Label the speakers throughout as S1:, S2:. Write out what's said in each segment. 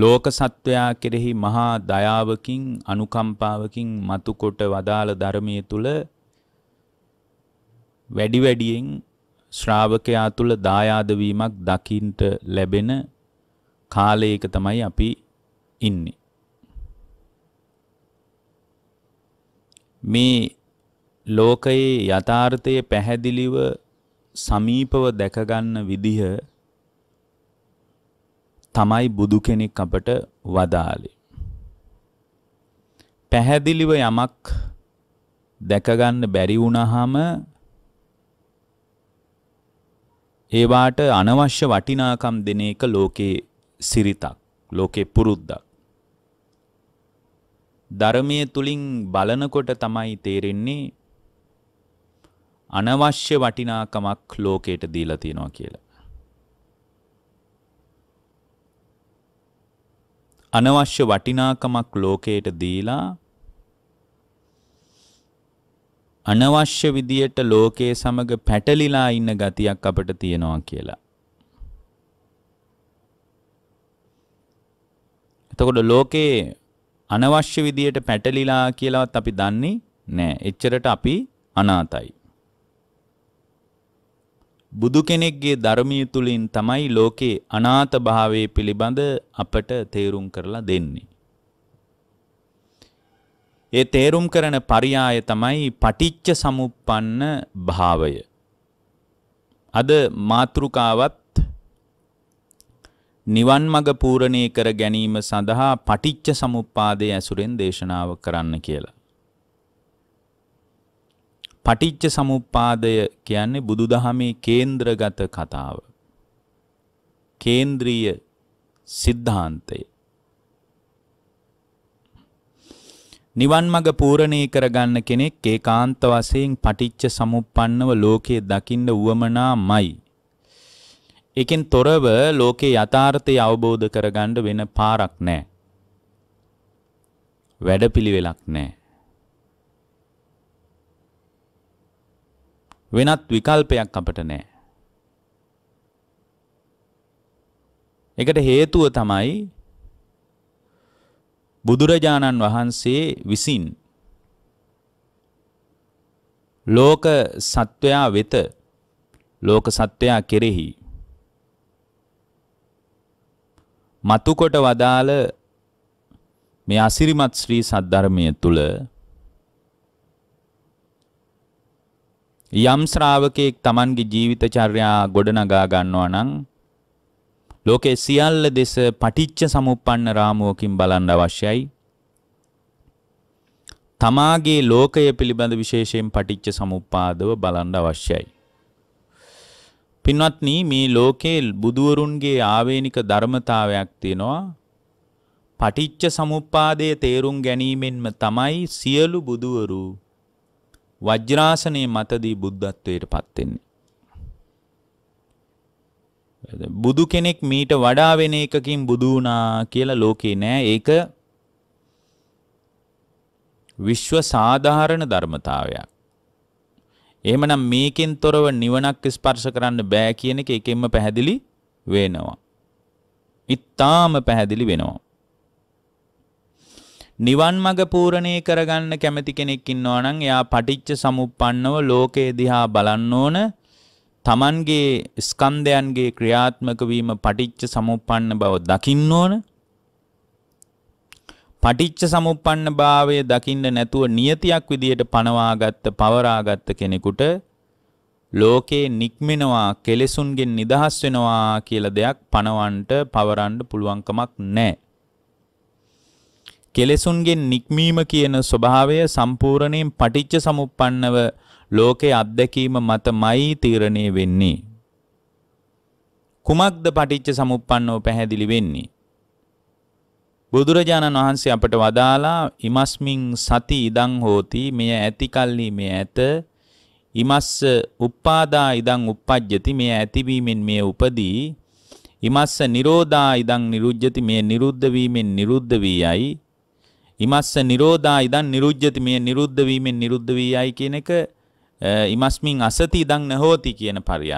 S1: ලෝක සත්වයා කෙරෙහි මහා දයාවකින් අනුකම්පාවකින් මතුකොට වදාළ ධර්මයේ තුල වැඩි වැඩියෙන් ශ්‍රාවකයා තුල දායාද වීමක් දකින්ට ලැබෙන කාලයක තමයි අපි ඉන්නේ. මේ ලෝකයේ යථාර්ථය පැහැදිලිව සමීපව දැකගන්න විදිහ තමයි බුදු කෙනෙක් අපට වදාළේ. පැහැදිලිව යමක් දැකගන්න බැරි වුණාම ඒවාට අනවශ්‍ය වටිනාකම් දෙන එක ලෝකේ සිරිතක්, ලෝකේ පුරුද්දක්. ධර්මයේ තුලින් බලනකොට තමයි තේරෙන්නේ අනවශ්‍ය වටිනාකමක් ලෝකයට දීලා තියෙනවා කියලා. අනවශ්‍ය වටිනාකමක් ලෝකයට දීලා අනවශ්‍ය විදියට ලෝකයේ සමග පැටලිලා ඉන්න ගතියක් අපට තියෙනවා කියලා. එතකොට ලෝකයේ අනවශ්‍ය විදියට පැටලිලා කියලාවත් අපි දන්නේ නෑ. එච්චරට අපි අනාතයි. බුදු කෙනෙක්ගේ ධර්මීය තුලින් තමයි ලෝකේ අනාථ භාවයේ පිළිබඳ අපට තේරුම් කරලා දෙන්නේ. ඒ තේරුම් කරන පරියාය තමයි පටිච්ච සමුප්පන්න භාවය. අද මාත්‍රිකාවත් නිවන් මඟ පූර්ණේ කර ගැනීම සඳහා පටිච්ච සමුප්පාදයේ ඇසුරෙන් දේශනාව කරන්න කියලා. පටිච්ච සමුප්පාදය කියන්නේ බුදුදහමේ කේන්ද්‍රගත කතාව. කේන්ද්‍රීය සිද්ධාන්තය. නිවන් මඟ පූර්ණී කරගන්න කෙනෙක් ඒකාන්ත වශයෙන් පටිච්ච සමුප්පන්නව ලෝකයේ දකින්න උවමනාමයි. එකෙන් තොරව ලෝකේ යථාර්ථය අවබෝධ කරගන්න වෙන පාරක් නැහැ. වැඩපිළිවෙලක් නැහැ. වෙනත් විකල්පයක් අපට නැහැ. ඒකට හේතුව තමයි බුදුරජාණන් වහන්සේ විසින් ලෝක සත්වයා වෙත ලෝක සත්වයා කෙරෙහි මතුකොට වදාළ මේ අසිරිමත් ශ්‍රී සද්ධර්මය තුළ යම් ශ්‍රාවකෙක් Tamanගේ ජීවිත චර්යා ගොඩනගා ගන්නවා නම් ලෝකේ සියල්ල දෙස පටිච්ච සමුප්පන්න රාමුවකින් බලන්න අවශ්‍යයි. තමාගේ ලෝකය පිළිබඳ විශේෂයෙන් පටිච්ච සමුප්පාදව බලන්න අවශ්‍යයි. පින්වත්නි මේ ලෝකේ බුදුවරුන්ගේ ආවේනික ධර්මතාවයක් තියෙනවා පටිච්ච සමුප්පාදයේ තේරුම් ගැනීමෙන්ම තමයි සියලු බුදුවරු වජ්‍රාසනයේ මතදී බුද්ධත්වයට පත් වෙන්නේ. බුදු කෙනෙක් මීට වඩා වෙන එකකින් බුදු වුණා කියලා ලෝකේ නෑ. ඒක විශ්ව සාධාරණ ධර්මතාවයක්. එහෙමනම් මේකෙන් තොරව නිවනක් ස්පර්ශ කරන්න බෑ කියන එක එකෙන්ම පැහැදිලි වෙනවා. ඉතාම පැහැදිලි වෙනවා. නිවන් මඟ පූරණය කරගන්න කැමති කෙනෙක් ඉන්නවා නම් එයා පටිච්ච සමුප්පන්නව ලෝකේ දිහා බලන්න ඕන. Tamanගේ ස්කන්ධයන්ගේ ක්‍රියාත්මක වීම පටිච්ච සමුප්පන්න බව දකින්න ඕන. පටිච්ච සමුප්පන්න භාවය දකින්න නැතුව නියතියක් විදියට පනවාගත්ත පවරාගත්ත කෙනෙකුට ලෝකේ නික්මෙනවා කෙලෙසුන්ගෙන් නිදහස් වෙනවා කියලා දෙයක් පනවන්න පවරන්න පුළුවන්කමක් නැහැ. කෙලෙසුන්ගෙන් නික්මීම කියන ස්වභාවය සම්පූර්ණයෙන් පටිච්ච සමුප්පන්නව ලෝකේ අත්දැකීම මතමයි තීරණය වෙන්නේ. කුමක්ද පටිච්ච සමුප්පන්නව පැහැදිලි වෙන්නේ. බුදුරජාණන් වහන්සේ අපට වදාලා ඉමස්මින් සති ඉදං හෝති මෙය ඇතිකල්ලි මේ ඇත ඉමස්ස උප්පාදා ඉදං උප්පජ්ජති මෙය ඇතිවීමෙන් මේ උපදී ඉමස්ස නිරෝධා ඉදං නිරුජ්ජති මේ නිරුද්ධ වීමෙන් නිරුද්ධ වී යයි ඉමස්ස නිරෝධා ඉදන් නිරුද්ධති මේ නිරුද්ධ වීමෙන් නිරුද්ධ වී යයි කියන එක ඉමස්මින් අසති ඉදන් නැහෝති කියන පරයය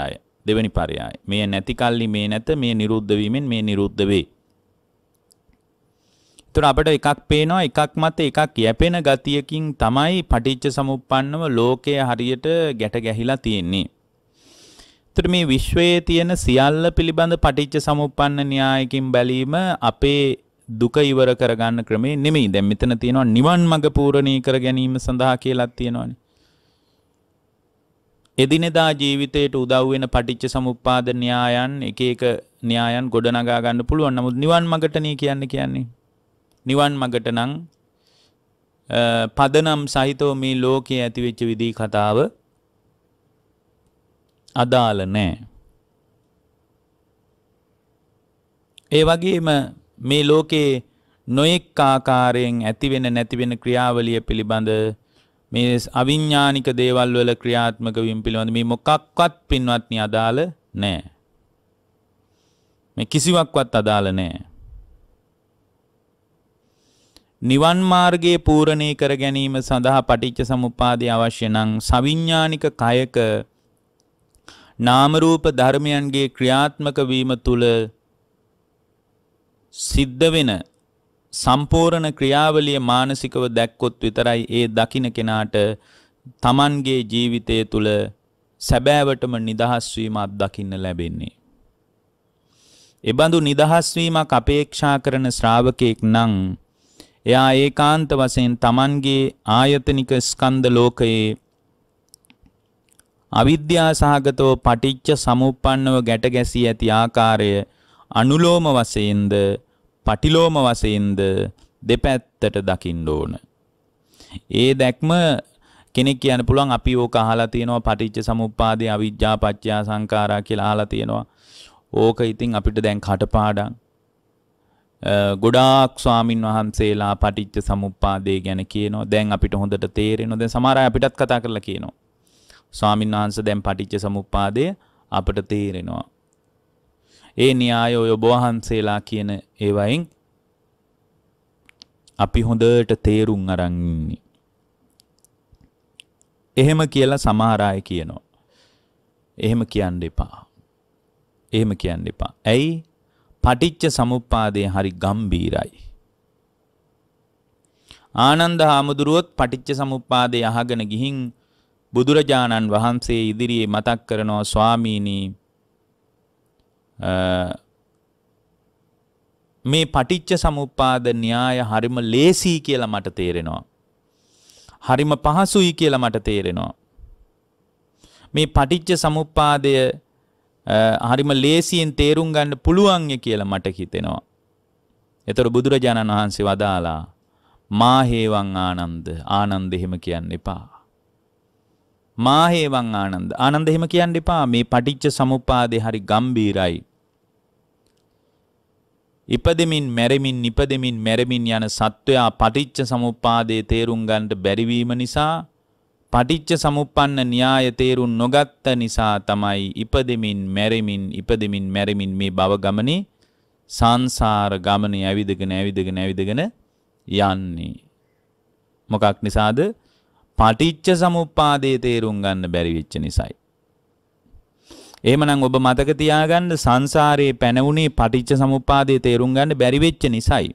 S1: දෙවෙනි පරයය මේ නැති කල්ලි මේ නැත මේ නිරුද්ධ වීමෙන් මේ නිරුද්ධ වේ. ඒතර අපිට එකක් පේනවා එකක් මත එකක් යැපෙන ගතියකින් තමයි පටිච්ච සමුප්පන්නව ලෝකය හරියට ගැට ගැහිලා තියෙන්නේ. ඒතර මේ විශ්වයේ තියෙන සියල්ල පිළිබඳ පටිච්ච සමුප්පන්න න්‍යායකින් බැලීම අපේ දුක ඉවර කරගන්න ක්‍රමේ නෙමෙයි. දැන් මෙතන තියෙනවා නිවන් මඟ පූර්ණී කර ගැනීම සඳහා කියලාත් තියෙනවානේ. එදිනෙදා ජීවිතයට උදව් වෙන පටිච්ච සමුප්පාද න්‍යායන් එක එක න්‍යායන් ගොඩනගා ගන්න පුළුවන්. නමුත් නිවන් මඟටනේ කියන්නේ කියන්නේ. නිවන් මඟට නම් පදනම් සහිතව මේ ලෝකයේ ඇතිවෙච්ච විදිහ කතාව අදාළ නැහැ. ඒ වගේම මේ ලෝකේ නොයෙක් ආකාරයෙන් ඇතිවෙන නැතිවෙන ක්‍රියාවලිය පිළිබඳ මේ අවිඥ්ඥානික දේවල් වල ක්‍රියාත්මක වීම පිළිබඳ මේ මොකක්වත් පින්වත්නි අදාළ නෑ. මේ කිසිවක්වත් අදාළ නෑ. නිවන් මාර්ගයේ පූර්ණේ කර ගැනීම සඳහා පටිච්ච සමුප්පාදය අවශ්‍ය නම් සවිඥානික කයක නාම රූප ධර්මයන්ගේ ක්‍රියාත්මක වීම තුල සිද්ධ වෙන සම්පූර්ණ ක්‍රියාවලිය මානසිකව දැක්කොත් විතරයි ඒ දකින කෙනාට Tamanගේ ජීවිතය තුළ සැබෑවටම නිදහස් වීමක් දකින්න ලැබෙන්නේ. එබඳු නිදහස් වීමක් අපේක්ෂා කරන ශ්‍රාවකෙක් නම් එයා ඒකාන්ත වශයෙන් Tamanගේ ආයතනික ස්කන්ධ ලෝකයේ අවිද්‍යා සහගතව පටිච්ච සමුප්පන්නව ගැට ගැසී ඇති ආකාරය අනුලෝම වශයෙන්ද පටිලෝම වශයෙන්ද දෙපැත්තට දකින්න ඕන. ඒ දැක්ම කෙනෙක් කියන්න පුළුවන් අපි ඕක අහලා තියෙනවා පටිච්ච සමුප්පාදේ අවිජ්ජා පත්‍යා සංඛාරා කියලා අහලා තියෙනවා. ඕක ඉතින් අපිට දැන් කටපාඩම්. ගොඩාක් ස්වාමින් වහන්සේලා පටිච්ච සමුප්පාදේ ගැන කියනවා. දැන් අපිට හොඳට තේරෙනවා. දැන් සමහර අය අපිටත් කතා කරලා කියනවා. ස්වාමින් වහන්සේ දැන් පටිච්ච සමුප්පාදය අපිට තේරෙනවා. ඒ න්‍යාය ඔය ඔබ වහන්සේලා කියන ඒවයින් අපි හොඳට තේරුම් අරන් ඉන්නේ. එහෙම කියලා සමහර අය කියනවා. එහෙම කියන්න එපා. එහෙම කියන්න එපා. ඇයි? පටිච්ච සමුප්පාදය හරි ගම්බීරයි. ආනන්ද හාමුදුරුවොත් පටිච්ච සමුප්පාදය අහගෙන ගිහින් බුදුරජාණන් වහන්සේ ඉදිරියේ මතක් කරනවා ස්වාමීනි මේ පටිච්ච සමුප්පාද න්‍යාය හරිම ලේසියි කියලා මට තේරෙනවා. හරිම පහසුයි කියලා මට තේරෙනවා. මේ පටිච්ච සමුප්පාදය හරිම ලේසියෙන් තේරුම් ගන්න පුළුවන් කියලා මට හිතෙනවා. ඒතර බුදුරජාණන් වහන්සේ වදාලා මා හේවං ආනන්ද ආනන්ද එහෙම කියන්න එපා. මා හේවං ආනන්ද ආනන්ද එහෙම කියන්න එපා මේ පටිච්ච සමුප්පාදේ හරි ගම්බීරයි. ඉපදෙමින් මැරෙමින් නිපදෙමින් මැරෙමින් යන සත්වයා පටිච්ච සමුප්පාදයේ තේරුම් ගන්නට බැරි වීම නිසා පටිච්ච සමුප්පන්න න්‍යාය තේරුම් නොගත්ත නිසා තමයි ඉපදෙමින් මැරෙමින් ඉපදෙමින් මැරෙමින් මේ භව ගමනේ සංසාර ගමනේ ඇවිදගෙන ඇවිදගෙන ඇවිදගෙන යන්නේ මොකක් නිසාද පටිච්ච සමුප්පාදයේ තේරුම් ගන්න බැරි වෙච්ච නිසායි එහෙමනම් ඔබ මතක තියාගන්න සංසාරේ පැනවුනේ පටිච්ච සමුප්පාදයේ තේරුම් ගන්න බැරි වෙච්ච නිසායි.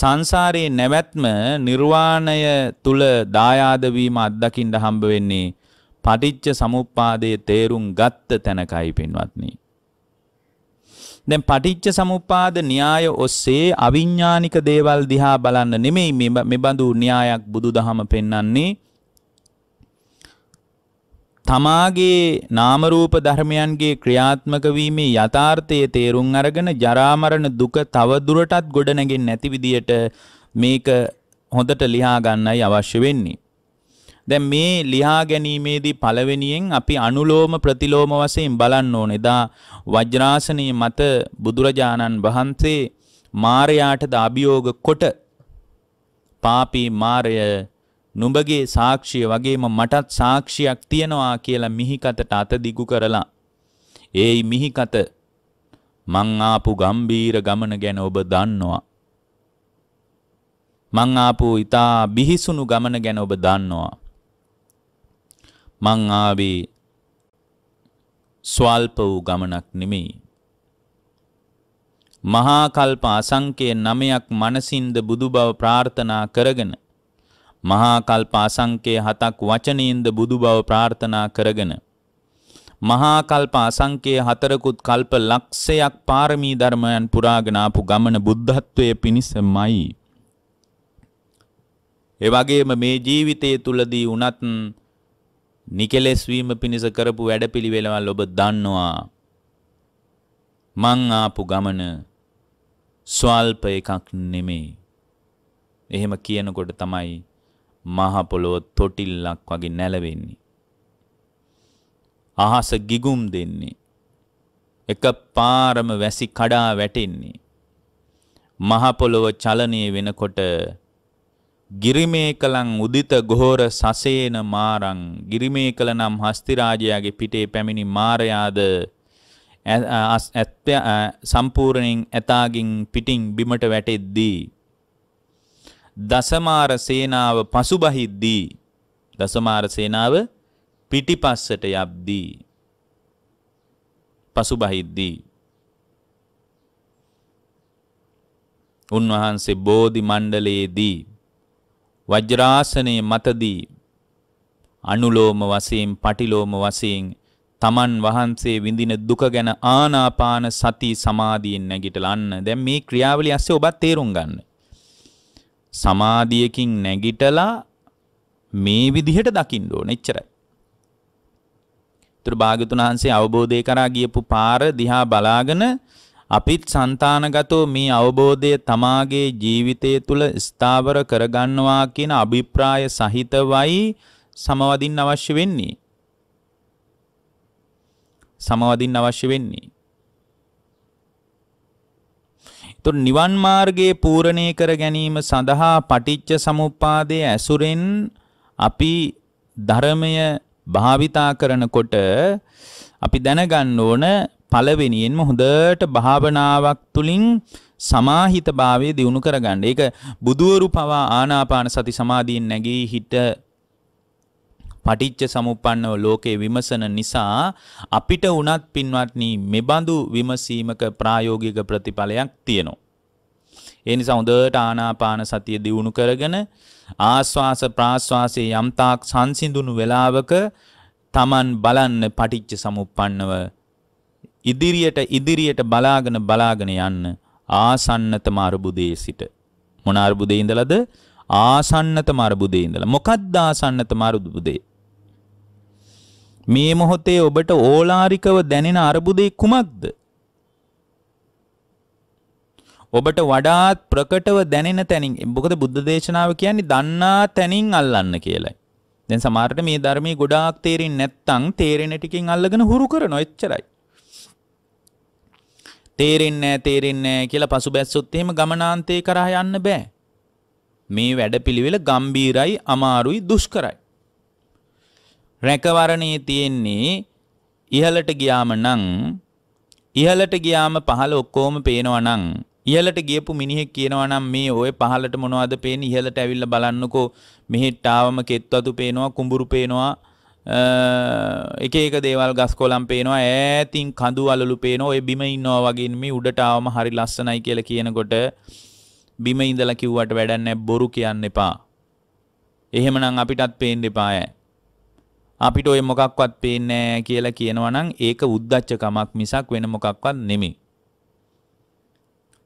S1: සංසාරේ නැවැත්ම නිර්වාණය තුල දායාද වීම අත්දකින්න හම්බ වෙන්නේ පටිච්ච සමුප්පාදයේ තේරුම් ගත්ත තැනකයි පින්වත්නි. දැන් පටිච්ච සමුප්පාද න්‍යාය ඔස්සේ අවිඥානික දේවල් දිහා බලන්න නෙමෙයි මේ බඳු න්‍යායක් බුදුදහම පෙන්වන්නේ තමාගේ නාම රූප ධර්මයන්ගේ ක්‍රියාත්මක වීමේ යථාර්ථය තේරුම් අරගෙන ජරා මරණ දුක තව දුරටත් ගොඩනගෙන්නේ නැති විදියට මේක හොඳට ලියා ගන්නයි අවශ්‍ය වෙන්නේ. දැන් මේ ලියා ගැනීමේදී පළවෙනියෙන් අපි අනුලෝම ප්‍රතිලෝම වශයෙන් බලන්න ඕනේ. දා වජ්‍රාසනයේ මත බුදුරජාණන් වහන්සේ මාරයාට ද අභියෝග කොට පාපී මාරය නුඹගේ සාක්ෂිය වගේම මටත් සාක්ෂියක් තියෙනවා කියලා මිහිකතට අත දිගු කරලා ඒයි මිහිකත මං ආපු ගම්බීර ගමන ගැන ඔබ දන්නවා මං ආපු ඊතා බිහිසුණු ගමන ගැන ඔබ දන්නවා මං ආවේ ස්වල්ප වූ ගමනක් නෙමෙයි මහා කල්ප අසංකේ නමයක් මනසින්ද බුදු බව ප්‍රාර්ථනා කරගෙන මහා කල්ප අසංකේ හතක් වචනින්ද බුදු බව ප්‍රාර්ථනා කරගෙන මහා කල්ප අසංකේ හතරකුත් කල්ප ලක්ෂයක් පාරමී ධර්මයන් පුරාගෙන ආපු ගමන බුද්ධත්වයේ පිණිසමයි ඒ වගේම මේ ජීවිතයේ තුලදී වුණත් නිකලෙස් වීම පිණිස කරපු වැඩපිළිවෙළවල් ඔබ දන්නවා මං ආපු ගමන ස්වල්ප එකක් නෙමේ එහෙම කියනකොට තමයි මහ පොළොව තොටිල්ලක් වගේ නැලවෙන්නේ. අහස ගිගුම් දෙන්නේ. එක පාරම වැසි කඩා වැටෙන්නේ. මහ පොළොව චලනය වෙනකොට ගිරිමේකලං උදිත ගෝර සසේන මාරං ගිරිමේකල නම් හස්තිරාජයාගේ පිටේ පැමිණි මාරයාද සම්පූර්ණයෙන් ඇතාගින් පිටින් බිමට වැටෙද්දී දසමාර සේනාව පසුබහිද්දී දසමාර සේනාව පිටිපස්සට යද්දී පසුබහිද්දී උන්වහන්සේ බෝධි මණ්ඩලයේදී වජ්‍රාසනයේ මතදී අනුලෝම වශයෙන් පටිලෝම වශයෙන් තමන් වහන්සේ විඳින දුක ගැන ආනාපාන සති සමාධියෙන් නැගිටලා අන්න දැන් මේ ක්‍රියාවලිය ඇස්සේ ඔබත් තේරුම් ගන්න. සමාධියකින් නැගිටලා මේ විදිහට දකින්න ඕන එච්චරයි. ඒතර භාග්‍යතුන් වහන්සේ අවබෝධය කරා ගියපු පාර දිහා බලාගෙන අපිත් సంతානගතෝ මේ අවබෝධය තමාගේ ජීවිතය තුළ ස්ථාවර කරගන්නවා කියන අභිප්‍රාය සහිතවයි සමවදින්න අවශ්‍ය වෙන්නේ. සමවදින්න අවශ්‍ය වෙන්නේ. එතකොට නිවන් මාර්ගයේ පූර්ණණය කර ගැනීම සඳහා පටිච්ච සමුප්පාදයේ ඇසුරෙන් අපි ධර්මය භාවිතා කරනකොට අපි දැනගන්න ඕන පළවෙනියෙන්ම හොඳට භාවනාවක් තුළින් සමාහිත භාවය දියුණු කරගන්න. ඒක බුදුවරු පවා ආනාපාන සති සමාධියෙන් නැගී හිට පටිච්ච සමුප්පන්නව ලෝකේ විමසන නිසා අපිට වුණත් පින්වත්නි මෙබඳු විමසීමක ප්‍රායෝගික ප්‍රතිඵලයක් තියෙනවා. ඒ නිසා හොඳට ආනාපාන සතිය දියුණු කරගෙන ආස්වාස ප්‍රාස්වාසයේ යම්තාක් සංසිඳුණු වේලාවක Taman බලන්න පටිච්ච සමුප්පන්නව ඉදිරියට ඉදිරියට බලාගෙන බලාගෙන යන්න ආසන්නතම අරුබුදේ සිට මොන අරුබුදේ ඉඳලාද ආසන්නතම අරුබුදේ ඉඳලා මොකක්ද ආසන්නතම අරුබුදේ මේ මොහොතේ ඔබට ඕලාරිකව දැනෙන අරබුදේ කුමක්ද? ඔබට වඩාත් ප්‍රකටව දැනෙන තැනින් මොකද බුද්ධ දේශනාව කියන්නේ දන්නා තැනින් අල්ලන්න කියලයි. දැන් සමහරට මේ ධර්මයේ ගොඩාක් තේරෙන්නේ නැත්නම් තේරෙන ටිකෙන් අල්ලගෙන හුරු කරනවා එච්චරයි. තේරෙන්නේ නැහැ තේරෙන්නේ නැහැ කියලා පසුබැස්සොත් එහෙම ගමනාන්තේ කරා යන්න බෑ. මේ වැඩපිළිවෙල ගම්බීරයි අමාරුයි දුෂ්කරයි. රැකවරණයේ තියෙන්නේ ඉහළට ගියාම නම් ඉහළට ගියාම පහළ ඔක්කොම පේනවා නම් ඉහළට ගියපු මිනිහෙක් කියනවා නම් මේ ඔය පහළට මොනවද පේන්නේ ඉහළට ඇවිල්ලා බලන්නකෝ මෙහෙට ආවම කෙත්වතු පේනවා කුඹුරු පේනවා එක එක දේවල් ගස් කොළන් පේනවා ඈතින් කඳු වලලු පේනවා ඔය බිම ඉන්නවා වගේ මේ උඩට ආවම හරි ලස්සනයි කියලා කියනකොට බිම ඉඳලා කිව්වට වැඩක් නැහැ බොරු කියන්න එපා එහෙමනම් අපිටත් පේන්න එපා ඈ අපිට ඔය මොකක්වත් පේන්නේ නැහැ කියලා කියනවා නම් ඒක උද්දච්චකමක් මිසක් වෙන මොකක්වත් නෙමෙයි.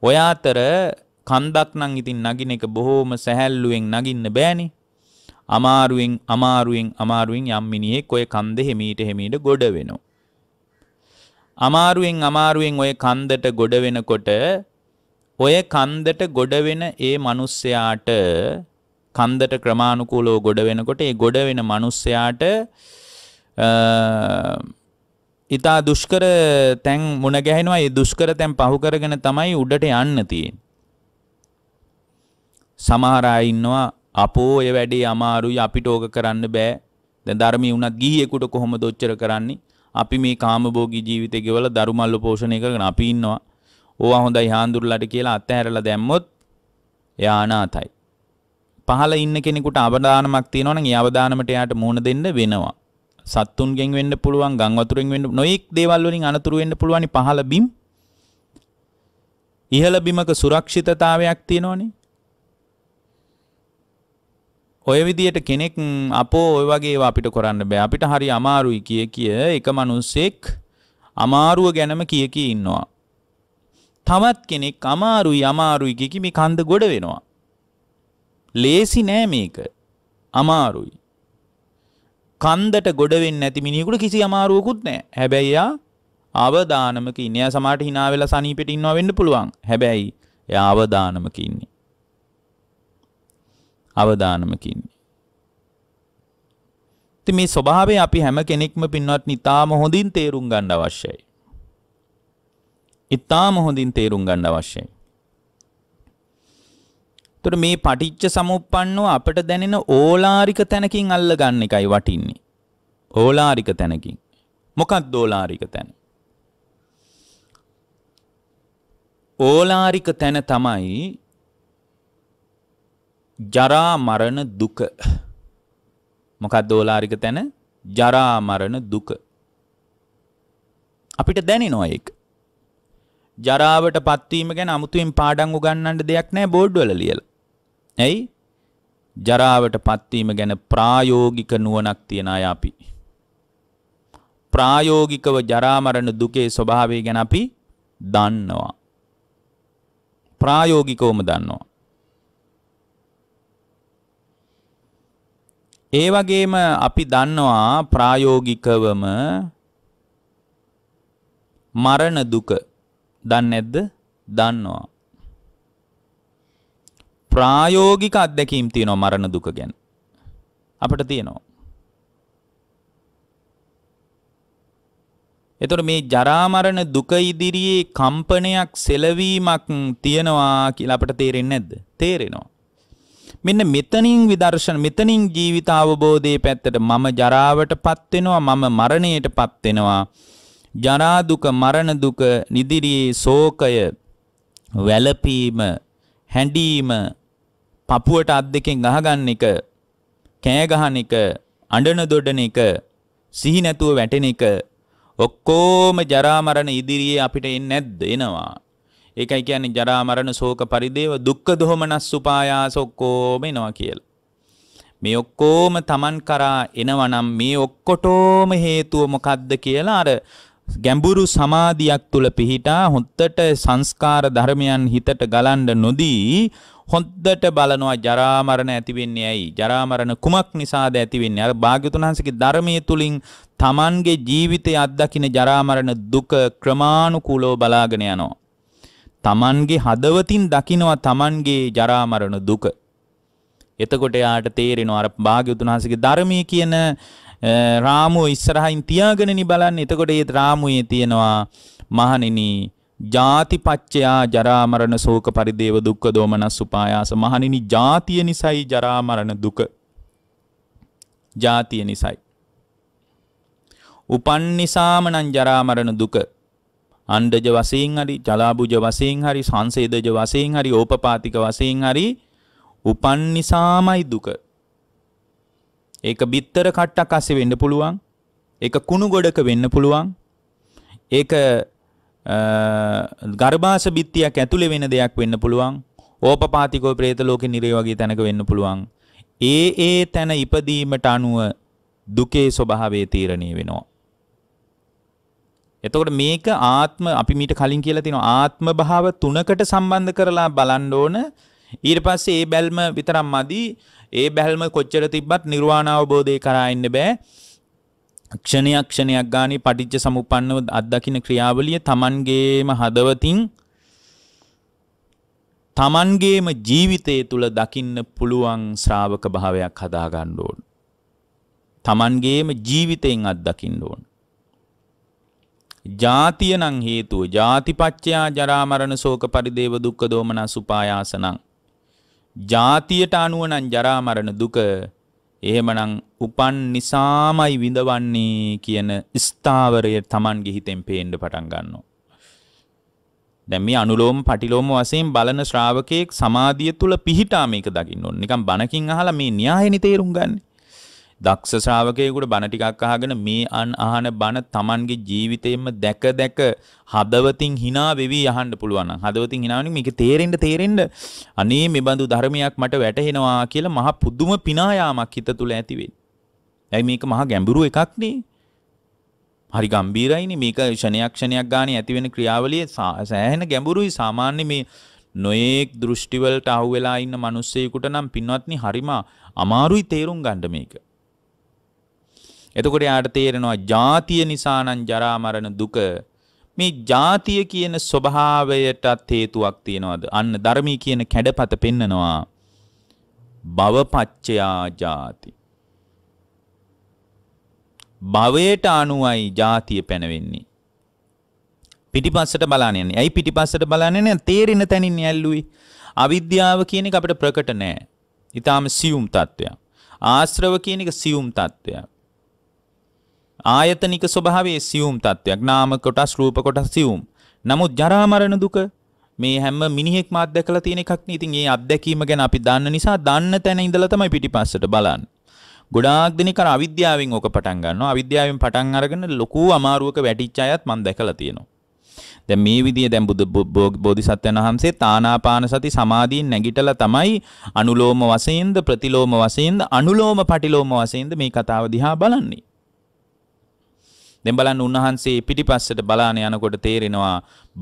S1: ඔය අතර කන්දක් නම් ඉතින් නගින එක බොහොම සැහැල්ලුවෙන් නගින්න බෑනේ. අමාරුවෙන් අමාරුවෙන් අමාරුවෙන් යම් මිනිහෙක් ඔය කන්ද හිමීට හිමීට ගොඩ වෙනවා. අමාරුවෙන් අමාරුවෙන් ඔය කන්දට ගොඩ වෙනකොට ඔය කන්දට ගොඩ වෙන ඒ මිනිස්යාට කන්දට ක්‍රමාණුකූලෝ ගොඩ වෙනකොට ඒ ගොඩ වෙන මනුස්සයාට ඉතා දුෂ්කර තැන් මුණ ගැහෙනවා ඒ දුෂ්කර තැන් පහු කරගෙන තමයි උඩට යන්න තියෙන්. සමහර අය ඉන්නවා අපෝ ඔය වැඩේ අමාරුයි අපිට ඕක කරන්න බෑ. දැන් ධර්මී වුණත් ගීයෙකුට කොහොමද ඔච්චර කරන්නේ? අපි මේ කාමභෝගී ජීවිතය ගෙවලා දරුමල්ල පෝෂණය කරගෙන අපි ඉන්නවා. ඕවා හොඳයි හාඳුරුලට කියලා අත්හැරලා දැම්මොත් එයා අනාතයි. පහළ ඉන්න කෙනෙකුට අවදානමක් තියෙනවා නම් ඒ අවදානමට එයාට මුහුණ දෙන්න වෙනවා. සත්තුන්ගෙන් වෙන්න පුළුවන්, ගම් වතුරෙන් වෙන්න නොයෙක් දේවල් වලින් අනතුරු වෙන්න පුළුවන් පහළ බිම්. ඉහළ බිමක සුරක්ෂිතතාවයක් තියෙනවනේ. ඔය විදියට කෙනෙක් අපෝ ඔය වගේ ඒවා අපිට කරන්න බෑ. අපිට හරි අමාරුයි කිය කිය එක මිනිස්සෙක් අමාරුව ගැනම කිය කී ඉන්නවා. තවත් කෙනෙක් අමාරුයි අමාරුයි කිය කි මේ කන්ද ගොඩ වෙනවා. ලේසි නෑ මේක. අමාරුයි. කන්දට ගොඩ වෙන්නේ නැති මිනිහෙකුට කිසි අමාරුවකුත් නැහැ. හැබැයි යා අවදානමක ඉන්නේ. එයා සමාට hina වෙලා සනීපෙට ඉන්නවා වෙන්න පුළුවන්. හැබැයි එයා අවදානමක ඉන්නේ. අවදානමක ඉන්නේ. ඉතින් මේ ස්වභාවය අපි හැම කෙනෙක්ම පින්වත් නිතාම හොඳින් තේරුම් ගන්න අවශ්‍යයි. ඊටාම හොඳින් තේරුම් ගන්න අවශ්‍යයි. එතකොට මේ පටිච්ච සමුප්පන්නව අපට දැනෙන ඕලාරික තැනකින් අල්ල ගන්න එකයි වටින්නේ. ඕලාරික තැනකින්. මොකක්ද ඕලාරික තැන? ඕලාරික තැන තමයි ජරා මරණ දුක. මොකක්ද ඕලාරික තැන? ජරා මරණ දුක. අපිට දැනෙනවා ඒක. ජරාවට පත්වීම ගැන අමුතුවෙන් පාඩම් උගන්වන්න දෙයක් නැහැ බෝඩ් වල ලියලා. ඇයි? ජරාවටපත් වීම ගැන ප්‍රායෝගික නුවණක් තියන අය අපි. ප්‍රායෝගිකව ජරා මරණ දුකේ ස්වභාවය ගැන අපි දන්නවා. ප්‍රායෝගිකවම දන්නවා. ඒ වගේම අපි දන්නවා ප්‍රායෝගිකවම මරණ දුක දන්නේ නැද්ද? දන්නවා. ප්‍රායෝගික අත්දැකීම් තියෙනවා මරණ දුක ගැන. අපිට තියෙනවා. එතකොට මේ ජරා මරණ දුක ඉදිරියේ කම්පනයක් සෙලවීමක් තියනවා කියලා අපිට තේරෙන්නේ නැද්ද? තේරෙනවා. මෙන්න මෙතනින් විදර්ශන මෙතනින් ජීවිත අවබෝධයේ පැත්තට මම ජරාවටපත් වෙනවා මම මරණයටපත් වෙනවා. ජරා දුක මරණ දුක නිදිරියේ ශෝකය වැළපීම හැඬීම පපුවට අත් දෙකෙන් ගහගන්න එක කෑ ගහන එක අඬන දොඩන එක සිහි නැතුව වැටෙන එක ඔක්කොම ජරා මරණ ඉදිරියේ අපිට එන්නේ නැද්ද එනවා ඒකයි කියන්නේ ජරා මරණ ශෝක පරිදේව දුක්ඛ දොහමනස් උපායාස ඔක්කොම එනවා කියලා මේ ඔක්කොම Taman කරා එනවනම් මේ ඔක්කොටම හේතුව මොකද්ද කියලා අර ගැඹුරු සමාධියක් තුල පිහිටා හොත්තට සංස්කාර ධර්මයන් හිතට ගලන්න නොදී හොද්දට බලනවා ජරා මරණ ඇති වෙන්නේ ඇයි ජරා මරණ කුමක් නිසාද ඇති වෙන්නේ අර භාග්‍යතුන් වහන්සේගේ ධර්මයේ තුලින් Tamanගේ ජීවිතය අත්දකින ජරා මරණ දුක ක්‍රමානුකූලව බලාගෙන යනවා Tamanගේ හදවතින් දකිනවා Tamanගේ ජරා මරණ දුක එතකොට යාට තේරෙනවා අර භාග්‍යතුන් වහන්සේගේ ධර්මයේ කියන රාමුව ඉස්සරහින් තියාගෙනනි බලන්නේ එතකොට ඒ රාමුවේ තියෙනවා මහණෙනි ජාතිපච්චයා ජරා මරණ ශෝක පරිදේව දුක්ඛ දෝමනස් උපායාස මහණෙනි ජාතිය නිසයි ජරා මරණ දුක ජාතිය නිසයි උපන් නිසාම නම් ජරා මරණ දුක අණ්ඩජ වශයෙන් හරි ජලාබුජ වශයෙන් හරි සංසේදජ වශයෙන් හරි ඕපපාතික වශයෙන් හරි උපන් නිසාමයි දුක ඒක බිත්තර කට්ටක් අස්සේ වෙන්න පුළුවන් ඒක කුණු ගොඩක වෙන්න පුළුවන් ඒක ගර්භාෂ බිත්තියක් ඇතුලේ වෙන දෙයක් වෙන්න පුළුවන්. ඕපපාතිකෝ പ്രേත ලෝකේ නිරය වගේ තැනක වෙන්න පුළුවන්. ඒ ඒ තැන ඉපදීමට අනුව දුකේ ස්වභාවය තීරණය වෙනවා. එතකොට මේක ආත්ම අපි මීට කලින් කියලා තිනවා ආත්ම භාව තුනකට සම්බන්ධ කරලා බලන්න ඕන. ඊට පස්සේ ඒ බැල්ම විතරක් මදි. ඒ බැල්ම කොච්චර තිබ්බත් නිර්වාණ අවබෝධය කරා ඉන්න බෑ. ක්ෂණයක් ක්ෂණයක් ගානේ පටිච්ච සමුප්පන්නව අත්දකින්න ක්‍රියාවලිය Tamanගේම හදවතින් Tamanගේම ජීවිතය තුල දකින්න පුළුවන් ශ්‍රාවක භාවයක් හදා ගන්න ඕන. Tamanගේම ජීවිතයෙන් අත්දකින්න ඕන. ජාතිය නම් හේතුව ජාතිපච්චයා ජරා මරණ ශෝක පරිදේව දුක්ඛ දෝමනස් උපායාසනං ජාතියට අනුව නම් ජරා මරණ දුක එහෙමනම් උපන් නිසාමයි විඳවන්නේ කියන ස්ථාවරය Tamange හිතෙන් පේන්න පටන් ගන්නවා. දැන් මේ අනුලෝම පටිලෝම වශයෙන් බලන ශ්‍රාවකයෙක් සමාධිය තුල පිහිටා මේක දකින්න ඕනේ. නිකන් බණකින් අහලා මේ න්‍යායනි තේරුම් ගන්නේ. දක්ෂ ශ්‍රාවකයෙකුට බණ ටිකක් අහගෙන මේ අන් අහන බණ Tamanගේ ජීවිතයෙන්ම දැක දැක හදවතින් hina වෙවි අහන්න පුළුවන් නම් හදවතින් hina වෙන මේක තේරෙන්න තේරෙන්න අනේ මේ බඳු ධර්මයක් මට වැටහෙනවා කියලා මහ පුදුම පිනායාමක් හිත තුල ඇති වෙයි. ඇයි මේක මහ ගැඹුරු එකක් නේ? හරි ගම්බීරයිනි මේක ෂණයක් ෂණයක් ගානේ ඇති වෙන ක්‍රියාවලිය සෑහෙන ගැඹුරුයි සාමාන්‍ය මේ නොයේක් දෘෂ්ටිවලට අහුවෙලා ඉන්න මිනිස්සෙකුට නම් පින්වත්නි හරිම අමාරුයි තේරුම් ගන්න මේක. එතකොට යාට තේරෙනවා ජාතිය නිසානම් ජරා මරණ දුක මේ ජාතිය කියන ස්වභාවයටත් හේතුවක් තියනවාද? අන්න ධර්මී කියන කැඩපත පෙන්නනවා. භවපච්චයා ජාති. භවයට අනුවයි ජාතිය පැනවෙන්නේ. පිටිපස්සට බලන්න යන්නේ. ඇයි පිටිපස්සට බලන්නේ නැහැ? තේරෙන තැනින් යැල්ලුයි. අවිද්‍යාව කියන එක අපිට ප්‍රකට නැහැ. ඊටාම සියුම් තත්වයක්. ආශ්‍රව කියන එක සියුම් තත්වයක්. ආයතනික ස්වභාවයේ සියුම් තත්වයක් නාම කොටස් රූප කොටස් සියුම්. නමුත් ජරා මරණ දුක මේ හැම මිනිහෙක්ම අත්දැකලා තියෙන එකක් නේ. ඉතින් ඒ අත්දැකීම ගැන අපි දන්න නිසා දන්න තැන ඉඳලා තමයි පිටිපස්සට බලන්නේ. ගොඩාක් දෙනෙක් අර අවිද්‍යාවෙන් ඕක පටන් ගන්නවා. අවිද්‍යාවෙන් පටන් අරගෙන ලොකු අමාරුවක වැටිච්ච අයත් මම දැකලා තියෙනවා. දැන් මේ විදිය දැන් බුදු බෝධිසත්වයන් වහන්සේ තානාපාන සති සමාධියෙන් නැගිටලා තමයි අනුලෝම වශයෙන්ද ප්‍රතිලෝම වශයෙන්ද අනුලෝම පටිලෝම වශයෙන්ද මේ කතාව දිහා බලන්නේ. දැන් බලන්න උන්වහන්සේ පිටිපස්සට බලාන යනකොට තේරෙනවා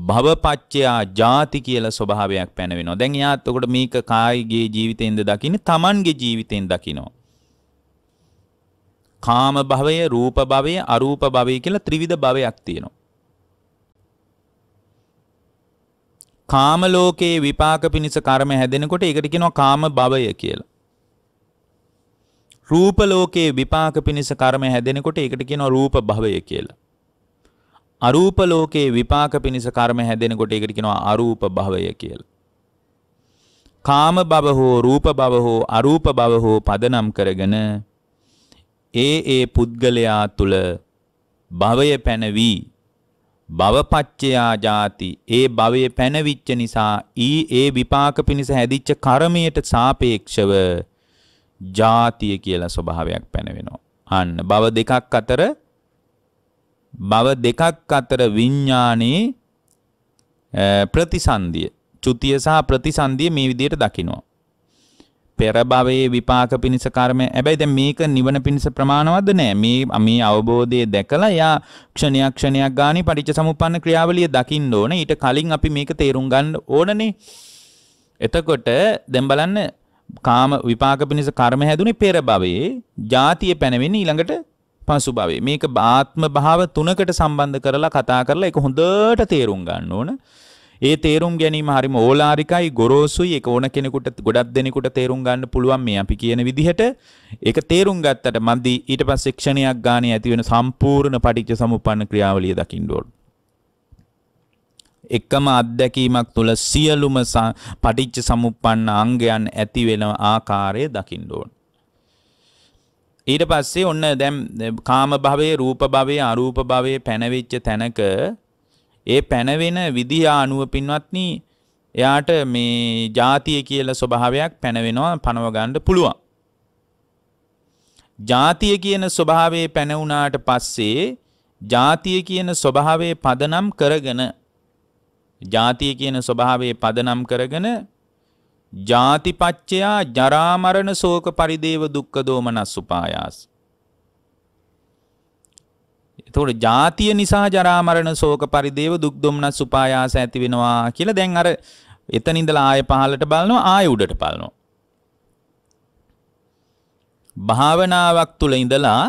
S1: භවපච්චයා ಜಾති කියලා ස්වභාවයක් පැනවෙනවා. දැන් එයාත් උකට මේක කායිගේ ජීවිතෙන්ද දකින්නේ Tamanගේ ජීවිතෙන් දකිනවා. කාම භවය, රූප භවය, අරූප භවය කියලා ත්‍රිවිධ භවයක් තියෙනවා. කාම ලෝකයේ විපාක පිණිස කර්ම හැදෙනකොට ඒකට කියනවා කාම භවය කියලා. රූප ලෝකයේ විපාක පිණිස කර්ම හැදෙනකොට ඒකට කියනවා රූප භවය කියලා. අරූප ලෝකයේ විපාක පිණිස කර්ම හැදෙනකොට ඒකට කියනවා අරූප භවය කියලා. කාම භව හෝ රූප භව හෝ අරූප භව හෝ පදනම් කරගෙන ඒ ඒ පුද්ගලයා තුල භවය පැනවි භවපච්චයා ජාති ඒ භවය පැනවිච්ච නිසා ඊ ඒ විපාක පිණිස හැදිච්ච කර්මයට සාපේක්ෂව ජාතිය කියලා ස්වභාවයක් පැනවෙනවා. අන්න බව දෙකක් අතර බව දෙකක් අතර විඤ්ඥානයේ ප්‍රතිසන්දිය චුතිය සහ ප්‍රතිසන්දිය මේ විදියට දකිනවා. පෙරභවයේ විපාක පිණිස කර්මය ඇබැයි දැන් මේක නිවන පිණිස ප්‍රමාණවත්ද නෑ මේ මේ අවබෝධය දැකලා යා ක්ෂණයක් ක්ෂණයක් ගානේ පටිච්ච සමුප්පන්න ක්‍රියාවලිය දකින්න ඕන ඊට කලින් අපි මේක තේරුම් ගන්න ඕනනේ එතකොට දැන් බලන්න කාම විපාක පිණිස කර්ම හැදුනේ පෙර භවයේ ජාතිය පැනවෙන්නේ ඊළඟට පසු භවයේ. මේක ආත්ම භාව තුනකට සම්බන්ධ කරලා කතා කරලා ඒක හොඳට තේරුම් ගන්න ඕන. ඒ තේරුම් ගැනීම හරිම ඕලාරිකයි ගොරෝසුයි ඒක ඕන කෙනෙකුට ගොඩක් දෙනෙකුට තේරුම් ගන්න පුළුවන් මේ අපි කියන විදිහට ඒක තේරුම් ගත්තට මන්දී ඊට පස්සේ ක්ෂණයක් ගානේ ඇති වෙන සම්පූර්ණ පටිච්ච සමුප්පන්න ක්‍රියාවලිය දකින්න ඕනේ එකම අත්දැකීමක් තුළ සියලුම පටිච්ච සමුප්පන්න අංගයන් ඇති වෙන ආකාරය දකින්න ඕන. ඊට පස්සේ ඔන්න දැන් කාම භවයේ රූප භවයේ අරූප භවයේ පැනවිච්ච තැනක ඒ පැනවෙන විදිහ අනුව පින්වත්නි එයාට මේ ಜಾතිය කියලා ස්වභාවයක් පැනවෙනවා පනව ගන්න පුළුවන්. ಜಾතිය කියන ස්වභාවයේ පැන පස්සේ ಜಾතිය කියන ස්වභාවයේ පදනම් කරගෙන ජාතිය කියන ස්වභාවයේ පදනම් කරගෙන ජාතිපච්චයා ජරා මරණ ශෝක පරිදේව දුක්ඛ දෝමනස් උපායාස. එතකොට ජාතිය නිසා ජරා මරණ ශෝක පරිදේව දුක් දෝමනස් උපායාස ඇති වෙනවා කියලා දැන් අර එතන ඉඳලා ආය පහලට බලනවා ආය උඩට බලනවා. භාවනාවක් තුල ඉඳලා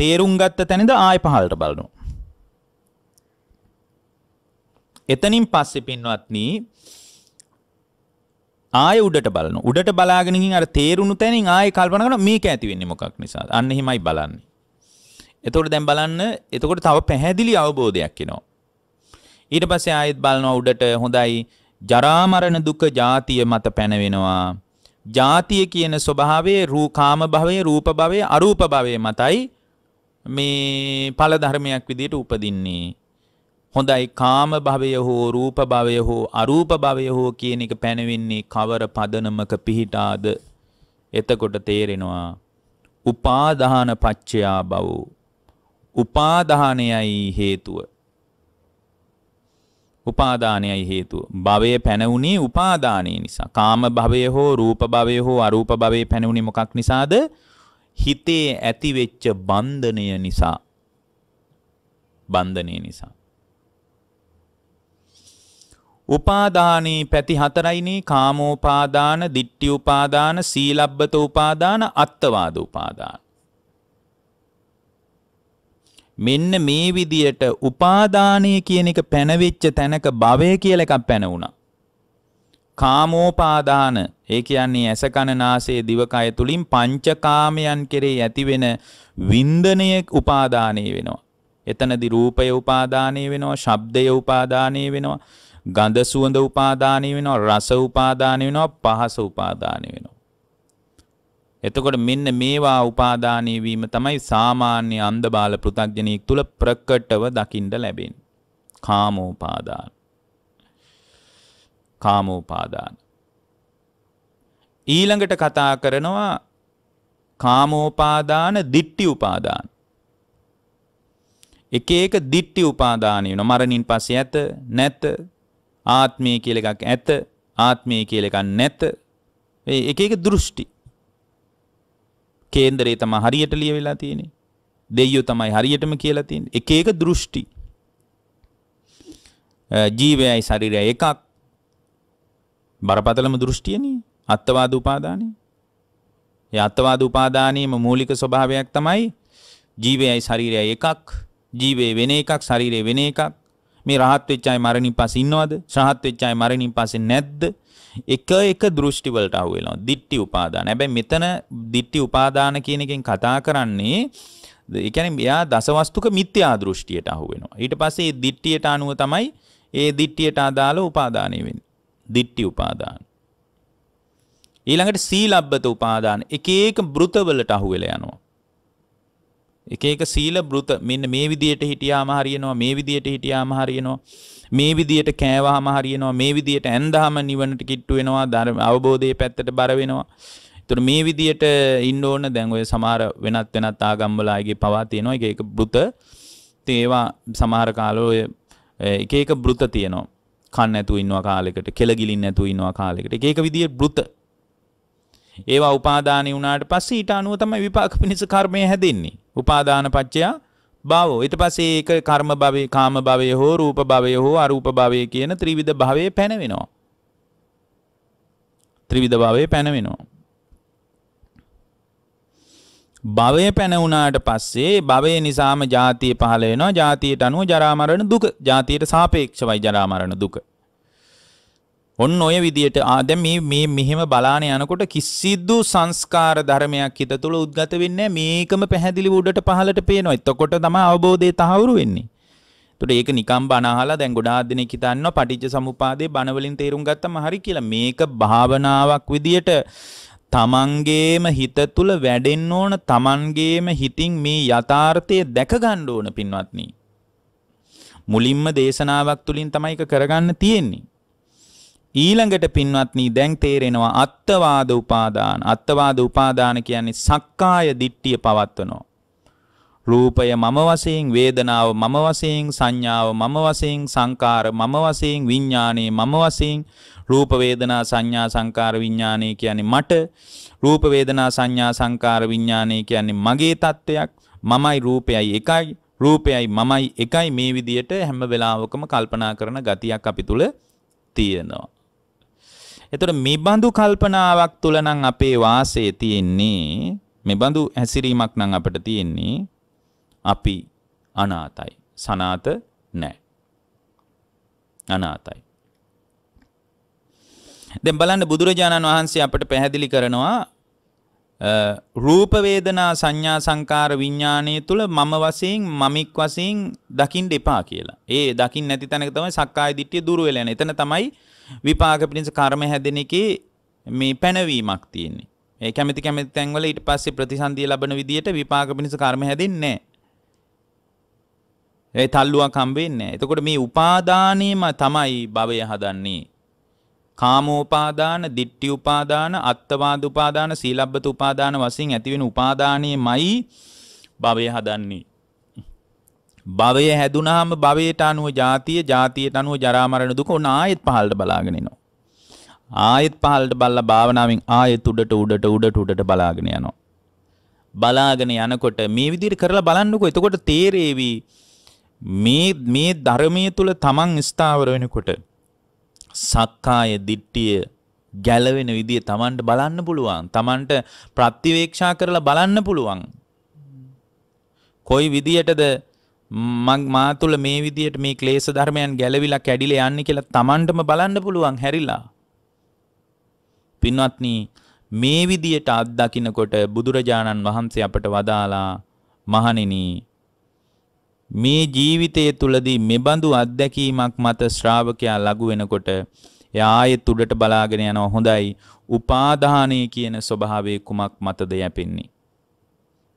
S1: තේරුම් ගත්ත තැනින්ද ආය පහලට බලනවා. එතනින් පස්සේ පින්වත්නි ආය උඩට බලන උඩට බලාගෙන අර තේරුණු තැනින් ආයේ කල්පනා කරනවා මේක ඇති වෙන්නේ මොකක් නිසාද අන්න එහෙමයි බලන්නේ එතකොට දැන් බලන්න එතකොට තව පැහැදිලි අවබෝධයක් එනවා ඊට පස්සේ ආයෙත් බලනවා උඩට හොඳයි ජරා මරණ දුක ජාතිය මත පැනවෙනවා ජාතිය කියන ස්වභාවයේ රූකාම භවයේ රූප භවයේ අරූප භවයේ මතයි මේ ඵල ධර්මයක් විදිහට උපදින්නේ හොඳයි කාම භවය හෝ රූප භවය හෝ අරූප භවය හෝ කියන එක පැනවෙන්නේ කවර පදනමක පිහිටාද එතකොට තේරෙනවා උපාදාන පච්චයා බව උපාදානයයි හේතුව උපාදානයයි හේතුව භවය පැනවුණේ උපාදානය නිසා කාම භවය හෝ රූප භවය හෝ අරූප භවය පැනවුණේ මොකක් නිසාද හිතේ ඇතිවෙච්ච බන්ධනය නිසා බන්ධනය නිසා උපාදානී පැති හතරයිනේ කාමෝපාදාන, ditthi උපාදාන, සීලබ්බත උපාදාන, අත්තවාද උපාදාන. මෙන්න මේ විදියට උපාදානය කියන එක පැනවිච්ච තැනක භවය කියලා එකක් පැනුණා. කාමෝපාදාන ඒ කියන්නේ ඇස කන නාසය දිවකය තුලින් පංචකාමයන් කෙරේ ඇතිවෙන වින්දනය උපාදානය වෙනවා. එතනදි රූපය උපාදානය වෙනවා, ශබ්දය උපාදානය වෙනවා. ගඳ සුවඳ උපාදානය වෙනවා රස උපාදානය වෙනවා පහස උපාදානය වෙනවා. එතකොට මෙන්න මේවා උපාදානය වීම තමයි සාමාන්‍ය අන්ධබාල පෘථග්ජනයෙක් තුල ප්‍රකටව දකින්න ලැබෙන්නේ. කාමෝපාදාන. කාමෝපාදාන. ඊළඟට කතා කරනවා කාමෝපාදාන දිට්ටි උපාදාන. එක එක දිට්ටි උපාදානය වෙනවා. මරණින් පස්සේ ඇත නැත ආත්මය කියල එකක් ඇත ආත්මය කියල එකක් නැත එක එක දෘෂ්ටි කේන්දරේ තම හරියට ලිය වෙලා තියෙනෙ දෙයෝ තමයි හරියටම කියලා තියෙන එක එක දෘෂ්ටි ජීවයයි ශරීරය එකක් බරපතලම දෘෂ්ටියනේ අත්වාද උපාදානය ඒ අත්වාද උපාදානයේම මූලික ස්වභාවයක් තමයි ජීවයයි ශරීරයයි එකක් ජීවේ වෙන එකක් ශරීරය වෙන එකක් මේ රහත් වෙච්ච අය මරණින් පස්සේ ඉන්නවද? රහත් වෙච්ච අය මරණින් පස්සේ නැද්ද? එක එක දෘෂ්ටි වලට අහු වෙනවා. දිට්ටි උපාදාන. හැබැයි මෙතන දිට්ටි උපාදාන කියන එකෙන් කතා කරන්නේ ඒ කියන්නේ එයා දසවස්තුක මිත්‍යා දෘෂ්ටියට අහු වෙනවා. ඊට පස්සේ මේ දිට්ටියට අනුව තමයි ඒ දිට්ටියට අදාළ උපාදානය වෙන්නේ. දිට්ටි උපාදාන. ඊළඟට සීලබ්බත උපාදාන එක එක බෘතවලට අහු වෙලා යනවා. එක එක සීල බෘත මෙන්න මේ විදියට හිටියාම හරියනවා මේ විදියට හිටියාම හරියනවා මේ විදියට කෑවාම හරියනවා මේ විදියට ඇඳාම නිවනට කිට්ටු වෙනවා ධර්ම අවබෝධයේ පැත්තට බර වෙනවා. ඒතර මේ විදියට ඉන්න ඕන දැන් ඔය සමහර වෙනත් වෙනත් ආගම්වල අයගේ පවා තියෙනවා එක එක බෘත. ඒවා සමහර කාලවල ඔය එක එක බෘත තියෙනවා. කන් නැතුව ඉන්නවා කාලයකට, කෙල ගිලින් නැතුව ඉන්නවා කාලයකට. එක එක විදියට බෘත ඒවා උපාදානය වුණාට පස්සේ ඊට අනුව තමයි විපාක පිණිස කර්මය හැදෙන්නේ. උපාදාන පච්චයා භවෝ. ඊට පස්සේ ඒක කර්ම භවයේ, කාම භවයේ හෝ රූප භවයේ හෝ අරූප භවයේ කියන ත්‍රිවිධ භවයේ පැනවෙනවා. ත්‍රිවිධ භවයේ පැනවෙනවා. භවය පැන වුණාට පස්සේ භවය නිසාම ජාතිය පහළ වෙනවා. ජාතියට අනුව ජරා මරණ දුක. ජාතියට සාපේක්ෂවයි ජරා මරණ දුක. ඔන්න ඔය විදියට ආද මේ මේ මෙහෙම බලාන යනකොට කිසිදු සංස්කාර ධර්මයක් හිත තුළ උද්ගත වෙන්නේ මේකම පැහැදිලි උඩට පහළට පේනවා. එතකොට තමයි අවබෝධය තහවුරු වෙන්නේ. එතකොට ඒක නිකම් බණ අහලා දැන් ගොඩාක් දෙනෙක් හිතන්නවා පටිච්ච සමුපාදේ බණ වලින් තේරුම් ගත්තම හරි කියලා. මේක භාවනාවක් විදියට තමන්ගේම හිත තුළ වැඩෙන්න ඕන තමන්ගේම හිතින් මේ යථාර්ථය දැක ගන්න ඕන පින්වත්නි. මුලින්ම දේශනාවක් තුලින් තමයි ඒක කරගන්න තියෙන්නේ. ඊළඟට පින්වත්නි දැන් තේරෙනවා අත්වාද උපාදාන. අත්වාද උපාදාන කියන්නේ සක්කාය දිට්ඨිය පවත්වනවා. රූපය මම වශයෙන්, වේදනාව මම වශයෙන්, සංඥාව මම වශයෙන්, සංකාර මම වශයෙන්, විඥානයේ මම වශයෙන්, රූප වේදනා සංඥා සංකාර විඥානයේ කියන්නේ මට, රූප වේදනා සංඥා සංකාර විඥානයේ කියන්නේ මගේ தත්වයක්, මමයි රූපයයි එකයි, රූපයයි මමයි එකයි මේ විදියට හැම වෙලාවකම කල්පනා කරන ගතියක් අපි තුල තියෙනවා. එතකොට මෙබඳු කල්පනාවක් තුල නම් අපේ වාසය තියෙන්නේ මෙබඳු හැසිරීමක් නම් අපිට තියෙන්නේ අපි අනාතයි. සනාත නැහැ. අනාතයි. දැන් බලන්න බුදුරජාණන් වහන්සේ අපට පැහැදිලි කරනවා රූප වේදනා සංඥා සංකාර විඥානයේ තුල මම වශයෙන් මමික් වශයෙන් දකින්න එපා කියලා. ඒ දකින්න නැති තැනක තමයි සක්කාය දිට්ඨිය දුර වෙලා යන. එතන තමයි විපාක පිණිස කර්ම හැදෙන එකේ මේ පැනවීමක් තියෙන්නේ. ඒ කැමැති කැමැති තැන්වල ඊට පස්සේ ප්‍රතිසන්දිය ලබන විදියට විපාක පිණිස කර්ම හැදෙන්නේ නැහැ. ඒ තල්ලුවක් හම්බෙන්නේ නැහැ. එතකොට මේ උපාදානෙම තමයි භවය හදන්නේ. කාමෝපාදාන, ditthi උපාදාන, අත්තවාද උපාදාන, සීලබ්බත උපාදාන වශයෙන් ඇතිවෙන උපාදානෙමයි භවය හදන්නේ. භවය හැදුනාම භවයට අනුව ජාතිය ජාතියට අනුව ජරා මරණ දුක උන ආයෙත් පහළට බලාගෙන එනවා. ආයෙත් පහළට බල්ලා භාවනාවෙන් ආයෙත් උඩට උඩට උඩට උඩට බලාගෙන යනවා. බලාගෙන යනකොට මේ විදිහට කරලා බලන්නකෝ. එතකොට තේරේවි මේ මේ ධර්මයේ තුල තමන් ස්ථාවර වෙනකොට සක්කාය දිට්ඨිය ගැලවෙන විදිය තමන්ට බලන්න පුළුවන්. තමන්ට ප්‍රතිවේක්ෂා කරලා බලන්න පුළුවන්. කොයි විදියටද මා තුළ මේ විදියට මේ ක්ලේශ ධර්මයන් ගැලවිලා කැඩිල යන්න කියලා තමන්ටම බලන්න පුළුවන් හැරිලා. පින්වත්න මේ විදියට අත්දකිනකොට බුදුරජාණන් වහන්සේ අපට වදාලා මහනෙනි මේ ජීවිතය තුළදී මෙබඳු අත්දැකීමක් මත ශ්‍රාවකයා ලගු වෙනකොට යායෙත් උඩට බලාගෙන යනවා හොඳයි උපාදානය කියන ස්වභාවය කුමක් මතද යැපෙන්නේ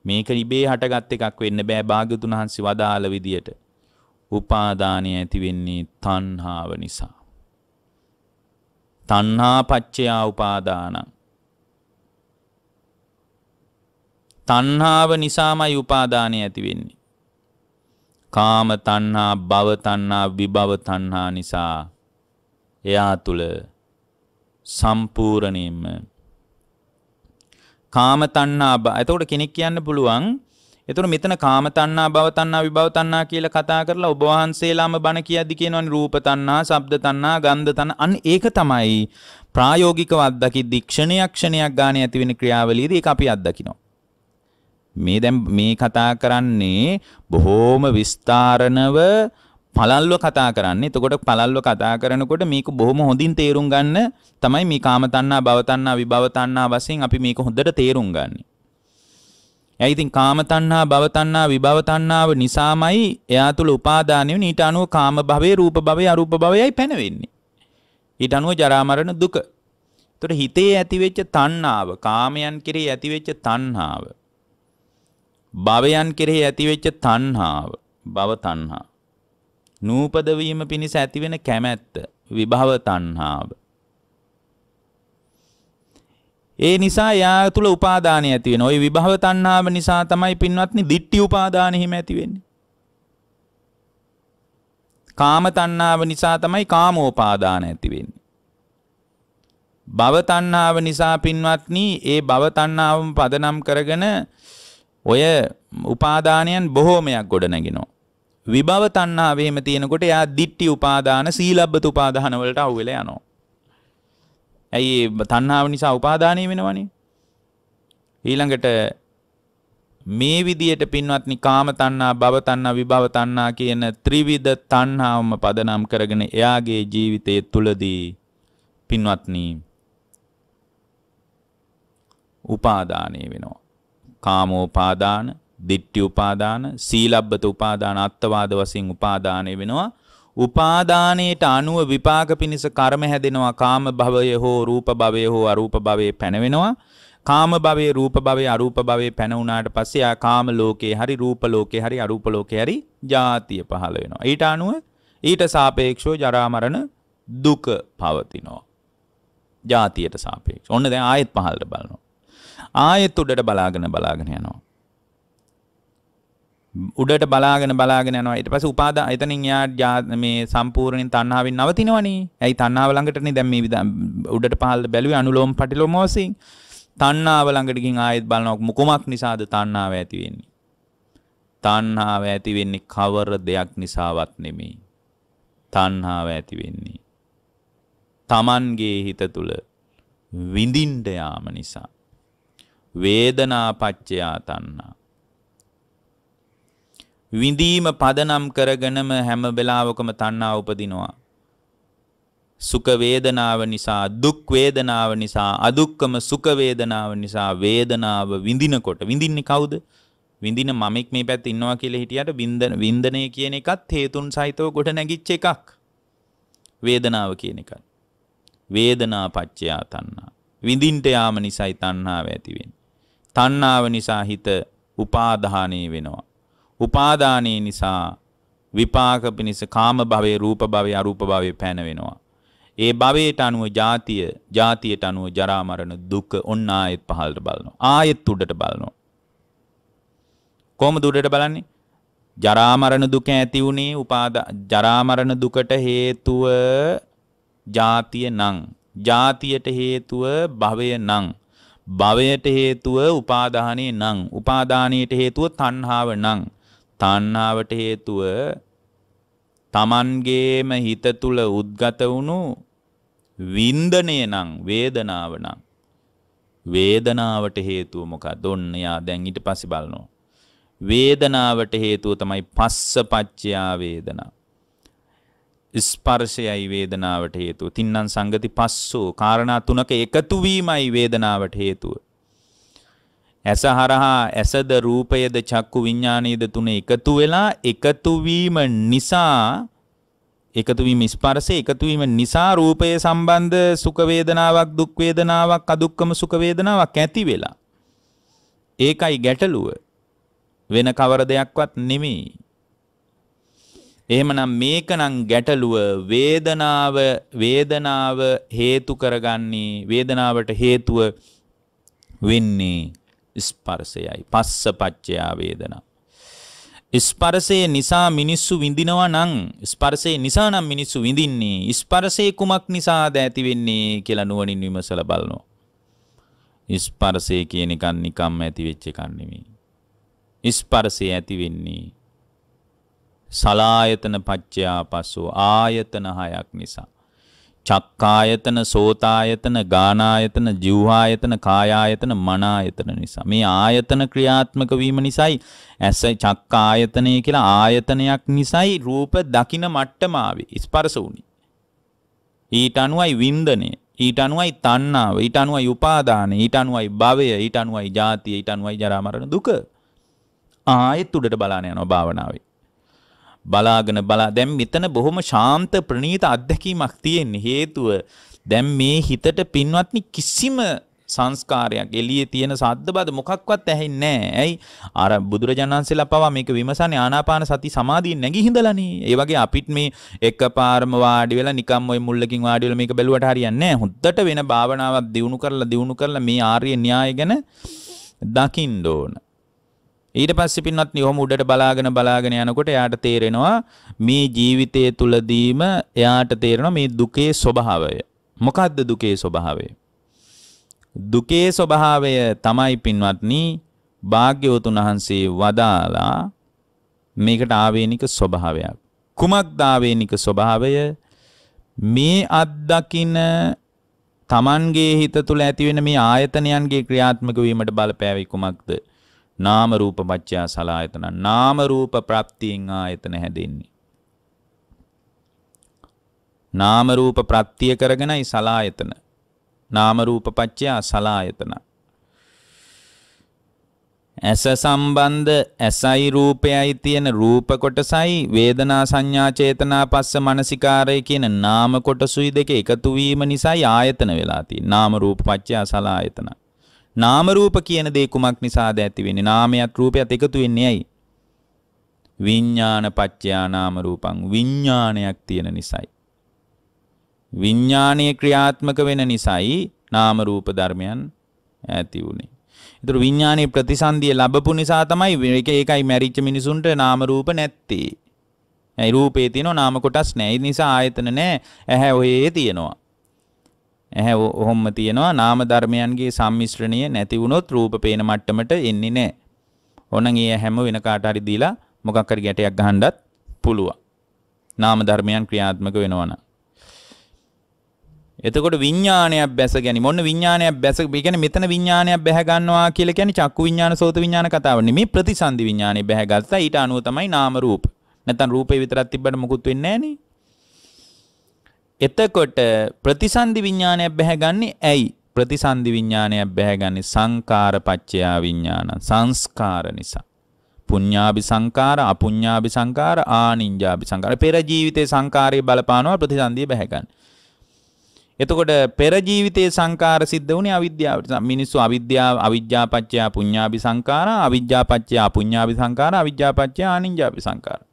S1: මේක ඉබේ හටගත් එකක් වෙන්න බෑ භාග්‍යතුන් වහන්සේ වදාළ විදියට. උපාදානය ඇති වෙන්නේ තණ්හාව නිසා. තණ්හා පච්චයා උපාදානං. තණ්හාව නිසාමයි උපාදානය ඇති වෙන්නේ. කාම තණ්හා, භව තණ්හා, විභව තණ්හා නිසා එයා තුල සම්පූර්ණයෙන්ම කාම තණ්හා බ. එතකොට කෙනෙක් කියන්න පුළුවන් එතකොට මෙතන කාම තණ්හා භව තණ්හා විභව තණ්හා කියලා කතා කරලා ඔබ වහන්සේලාම බණ කියද්දි කියනවනේ රූප තණ්හා, ශබ්ද තණ්හා, ගන්ධ තණ්හා. අන්න ඒක තමයි ප්‍රායෝගිකව අත්දකිද්දි ක්ෂණයක් ක්ෂණයක් ගානේ ඇති වෙන ක්‍රියාවලියදී ඒක අපි අත්දකිනවා. මේ දැන් මේ කතා කරන්නේ බොහෝම විස්තරණව පළල්ව කතා කරන්නේ. එතකොට පළල්ව කතා කරනකොට මේක බොහොම හොඳින් තේරුම් ගන්න තමයි මේ කාමතණ්ණා, භවතණ්ණා, විභවතණ්ණා වශයෙන් අපි මේක හොඳට තේරුම් ගන්න. එයා ඉතින් කාමතණ්ණා, භවතණ්ණා, විභවතණ්ණාව නිසාමයි එයා තුල උපාදානය වෙන ඊට අනුව කාම භවයේ, රූප භවයේ, අරූප භවයයි පැනවෙන්නේ. ඊට අනුව ජරා මරණ දුක. එතකොට හිතේ ඇතිවෙච්ච තණ්හාව, කාමයන් කෙරෙහි ඇතිවෙච්ච තණ්හාව, භවයන් කෙරෙහි ඇතිවෙච්ච තණ්හාව, භව තණ්හාව නූපද වීම පිණිස ඇතිවෙන කැමැත්ත විභව තණ්හාව ඒ නිසා යා තුල උපාදානය ඇති වෙන. ওই විභව තණ්හාව නිසා තමයි පින්වත්නි දිට්ටි උපාදාන හිම ඇති වෙන්නේ. කාම තණ්හාව නිසා තමයි කාමෝපාදාන ඇති වෙන්නේ. භව තණ්හාව නිසා පින්වත්නි ඒ භව තණ්හාවම පදනම් කරගෙන ඔය උපාදානයන් බොහෝමයක් ගොඩ නැගිනවා. විභව තණ්හාවෙම තියෙනකොට එයා දිට්ටි උපාදාන සීලබ්බත උපාදාන වලට අහු වෙලා යනවා. ඇයි ඒ තණ්හාව නිසා උපාදානය වෙනවනේ? ඊළඟට මේ විදියට පින්වත්නි කාම තණ්හා, භව තණ්හා, විභව තණ්හා කියන ත්‍රිවිධ තණ්හාවම පදනම් කරගෙන එයාගේ ජීවිතයේ තුලදී පින්වත්නි උපාදානය වෙනවා. කාමෝපාදාන, දිට්ටි උපාදාන, සීලබ්බත උපාදාන, අත්වාද වශයෙන් උපාදානය වෙනවා. උපාදානයට අනුව විපාක පිණිස කර්ම හැදෙනවා. කාම භවය හෝ රූප භවය හෝ අරූප භවයේ පැනවෙනවා. කාම භවයේ රූප භවයේ අරූප භවයේ පැන වුණාට පස්සේ ආ කාම ලෝකේ හරි රූප ලෝකේ හරි අරූප ලෝකේ හරි ජාතිය පහළ වෙනවා. ඊට අනුව ඊට සාපේක්ෂව ජරා මරණ දුක පවතිනවා. ජාතියට සාපේක්ෂ. ඔන්න දැන් ආයෙත් පහළට බලනවා. ආයෙත් උඩට බලාගෙන බලාගෙන යනවා. උඩට බලාගෙන බලාගෙන යනවා ඊට පස්සේ උපාද එතනින් යා මේ සම්පූර්ණයෙන් තණ්හාවෙන් නවතිනවනේ. ඇයි තණ්හාව ළඟටනේ දැන් මේ උඩට පහළ බැලුවේ අනුලෝම පටිලෝම වශයෙන්. තණ්හාව ළඟට ගින් ආයෙත් බලනවා මොකමක් නිසාද තණ්හාව ඇති වෙන්නේ? තණ්හාව ඇති වෙන්නේ කවර දෙයක් නිසාවත් නෙමෙයි. තණ්හාව ඇති වෙන්නේ Tamanගේ හිත තුල විඳින්න යාම නිසා. වේදනා පච්චයා තණ්හා විඳීම පදනම් කරගෙනම හැම වෙලාවකම තණ්හා උපදිනවා. සුඛ වේදනාව නිසා, දුක් වේදනාව නිසා, අදුක්කම සුඛ වේදනාව නිසා වේදනාව විඳිනකොට විඳින්නේ කවුද? විඳින මමෙක් මේ පැත්තේ ඉන්නවා කියලා හිටියට විඳන විඳනය කියන එකත් හේතුන් සහිතව ගොඩ නැගිච්ච එකක්. වේදනාව කියන එකයි. වේදනා පච්චයා තණ්හා. විඳින්ට යාම නිසායි තණ්හාව ඇති වෙන්නේ. තණ්හාව නිසා හිත උපාදානේ වෙනවා. උපාදානයේ නිසා විපාක පිණිස කාම භවයේ රූප භවයේ අරූප භවයේ පැන වෙනවා. ඒ භවයට අනුව ජාතිය, ජාතියට අනුව ජරා මරණ දුක ඔන්න ආයෙත් පහළට බලනවා. ආයෙත් උඩට බලනවා. කොහොමද උඩට බලන්නේ? ජරා මරණ දුක ඇති උනේ උපාදා ජරා මරණ දුකට හේතුව ජාතිය නම් ජාතියට හේතුව භවය නම් භවයට හේතුව උපාදානය නම් උපාදානයට හේතුව තණ්හාව නම් තණ්හාවට හේතුව තමන්ගේම හිත තුල උද්ගත වුණු වින්දනය නම් වේදනාව නම් වේදනාවට හේතුව මොකක්ද? ඔන්න යා දැන් ඊට පස්සේ බලනවා. වේදනාවට හේතුව තමයි පස්සපච්චයා වේදනා. ස්පර්ශයයි වේදනාවට හේතුව. තින්නම් සංගති පස්සෝ කාරණා තුනක එකතු වීමයි වේදනාවට හේතුව. ඇස හරහා ඇසද රූපයද චක්කු විඤ්ඤාණයද තුන එකතු වෙලා එකතු වීම නිසා එකතු වීම ස්පර්ශය එකතු වීම නිසා රූපය සම්බන්ධ සුඛ වේදනාවක් දුක් වේදනාවක් අදුක්කම සුඛ වේදනාවක් ඇති වෙලා ඒකයි ගැටලුව වෙන කවර දෙයක්වත් නෙමෙයි එහෙමනම් මේකනම් ගැටලුව වේදනාව වේදනාව හේතු කරගන්නේ වේදනාවට හේතුව වෙන්නේ ස්පර්සයයි පස්ස පච්චයා වේදනා. ස්පර්සය නිසා මිනිස්සු විඳිනවා නං ස්පර්සය නිසා නම් මිනිස්සු විඳින්නේ ස්පර්සය කුමක් නිසාද ඇතිවෙන්නේ කියලා නුවනින් විමසල බලනවා. ස්පර්සය කියන එකක් නිකම් ඇතිවෙච්ච කන්නෙමි. ස්පර්සය ඇතිවෙන්නේ සලායතන පච්චයා පස්සෝ ආයතන හයක් නිසා. චක්කායතන, සෝතායතන, ගානායතන, ජීවායතන, කායායතන, මනායතන නිසා. මේ ආයතන ක්‍රියාත්මක වීම නිසායි ඇස චක්කායතනය කියලා ආයතනයක් නිසායි රූප දකින මට්ටම ආවේ. ස්පර්ශ වුණේ. ඊට අනුවයි වින්දනය. ඊට අනුවයි තණ්හාව, ඊට අනුවයි උපාදාන, ඊට අනුවයි භවය, ඊට අනුවයි ජාතිය, ඊට අනුවයි ජරා මරණ දුක. ආයෙත් උඩට බලන්න යනවා භාවනාවේ. බලාගෙන බලා දැන් මෙතන බොහොම ශාන්ත ප්‍රණීත අත්දැකීමක් තියෙන්නේ හේතුව දැන් මේ හිතට පින්වත්නි කිසිම සංස්කාරයක් එළියේ තියෙන සද්ද බද මොකක්වත් ඇහෙන්නේ නැහැ. ඇයි? අර බුදුරජාණන්සේලා පවා මේක විමසන්නේ ආනාපාන සති සමාධිය නැගී හිඳලානේ. ඒ වගේ අපිට මේ එකපාරම වාඩි වෙලා නිකම් ওই මුල්ලකින් වාඩි වෙලා මේක බැලුවට හරියන්නේ නැහැ. හොද්දට වෙන භාවනාවක් දියුණු කරලා දියුණු කරලා මේ ආර්ය න්‍යාය ගැන දකින්න ඕන. ඊට පස්සේ පින්වත් නියොම උඩට බලාගෙන බලාගෙන යනකොට එයාට තේරෙනවා මේ ජීවිතය තුලදීම එයාට තේරෙනවා මේ දුකේ ස්වභාවය. මොකද්ද දුකේ ස්වභාවය? දුකේ ස්වභාවය තමයි පින්වත්නි භාග්‍යවතුන් වහන්සේ වදාලා මේකට ආවේනික ස්වභාවයක්. කුමක්ද ආවේනික ස්වභාවය? මේ අත්දකින Tamanගේ හිත තුල ඇතිවෙන මේ ආයතනයන්ගේ ක්‍රියාත්මක වීමට බලපෑවි කුමක්ද? නාම රූප පත්‍යා සලායතන නාම රූප ප්‍රත්‍යයෙන් ආයතන හැදෙන්නේ නාම රූප ප්‍රත්‍ය කරගෙනයි සලායතන නාම රූප පත්‍යා සලායතන ඇස සම්බන්ධ ඇසයි රූපයයි තියෙන රූප කොටසයි වේදනා සංඥා චේතනා පස්ස මනසිකාරය කියන නාම කොටසුයි දෙක එකතු වීම නිසායි ආයතන වෙලා තියෙන්නේ නාම රූප පත්‍යා සලායතනයි නාම රූප කියන දේ කුමක් නිසාද ඇති වෙන්නේ? නාමයක් රූපයක් එකතු වෙන්නේ ඇයි? විඥාන පත්‍යා නාම රූපං විඥානයක් තියෙන නිසායි. විඥානීය ක්‍රියාත්මක වෙන නිසායි නාම රූප ධර්මයන් ඇති වුනේ. ඒතර විඥානයේ ප්‍රතිසන්දිය ලැබපු නිසා තමයි ඒක ඒකයි මැරිච්ච මිනිසුන්ට නාම රූප නැත්තේ. ඇයි රූපේ තියෙනවා නාම කොටස් නැහැ. ඒ නිසා ආයතන නැහැ. ඇහැ ඔයේ තියෙනවා. ඇහැ ඔහොම තියෙනවා නාම ධර්මයන්ගේ සම්මිශ්‍රණය නැති වුණොත් රූප පේන මට්ටමට එන්නේ නැහැ. ඕනනම් ඒ හැම වෙන කාට හරි දීලා මොකක් හරි ගැටයක් ගහන්නත් පුළුවන්. නාම ධර්මයන් ක්‍රියාත්මක වෙනවනම්. එතකොට විඥානයක් බැස ගැනීම. මොන විඥානයක් බැස ඒ කියන්නේ මෙතන විඥානයක් බැහැ ගන්නවා කියලා කියන්නේ චක්කු විඥාන සෝත විඥාන කතාව නෙමෙයි ප්‍රතිසන්දි විඥානේ බැහැ ගත්තා. ඊට අනුව තමයි නාම රූප. නැත්නම් රූපේ විතරක් තිබ්බට මොකුත් වෙන්නේ නැහැ නේ. එතකොට ප්‍රතිසන්දි විඥානයක් බැහැගන්නේ ඇයි? ප්‍රතිසන්දි විඥානයක් බැහැගන්නේ සංකාර පච්චයා විඥාන සංස්කාර නිසා. පුඤ්ඤාභි සංකාර, අපුඤ්ඤාභි සංකාර, ආනිඤ්ඤාභි සංකාර. පෙර ජීවිතේ සංකාරයේ බලපානවා ප්‍රතිසන්දිය බැහැගන්නේ. එතකොට පෙර ජීවිතයේ සංකාර සිද්ධ වුණේ අවිද්‍යාවට. මිනිස්සු අවිද්‍යාව අවිජ්ජාපච්චය පුඤ්ඤාභි සංකාරා, අවිජ්ජාපච්චය අපුඤ්ඤාභි සංකාරා, අවිජ්ජාපච්චය ආනිඤ්ඤාභි සංකාරා.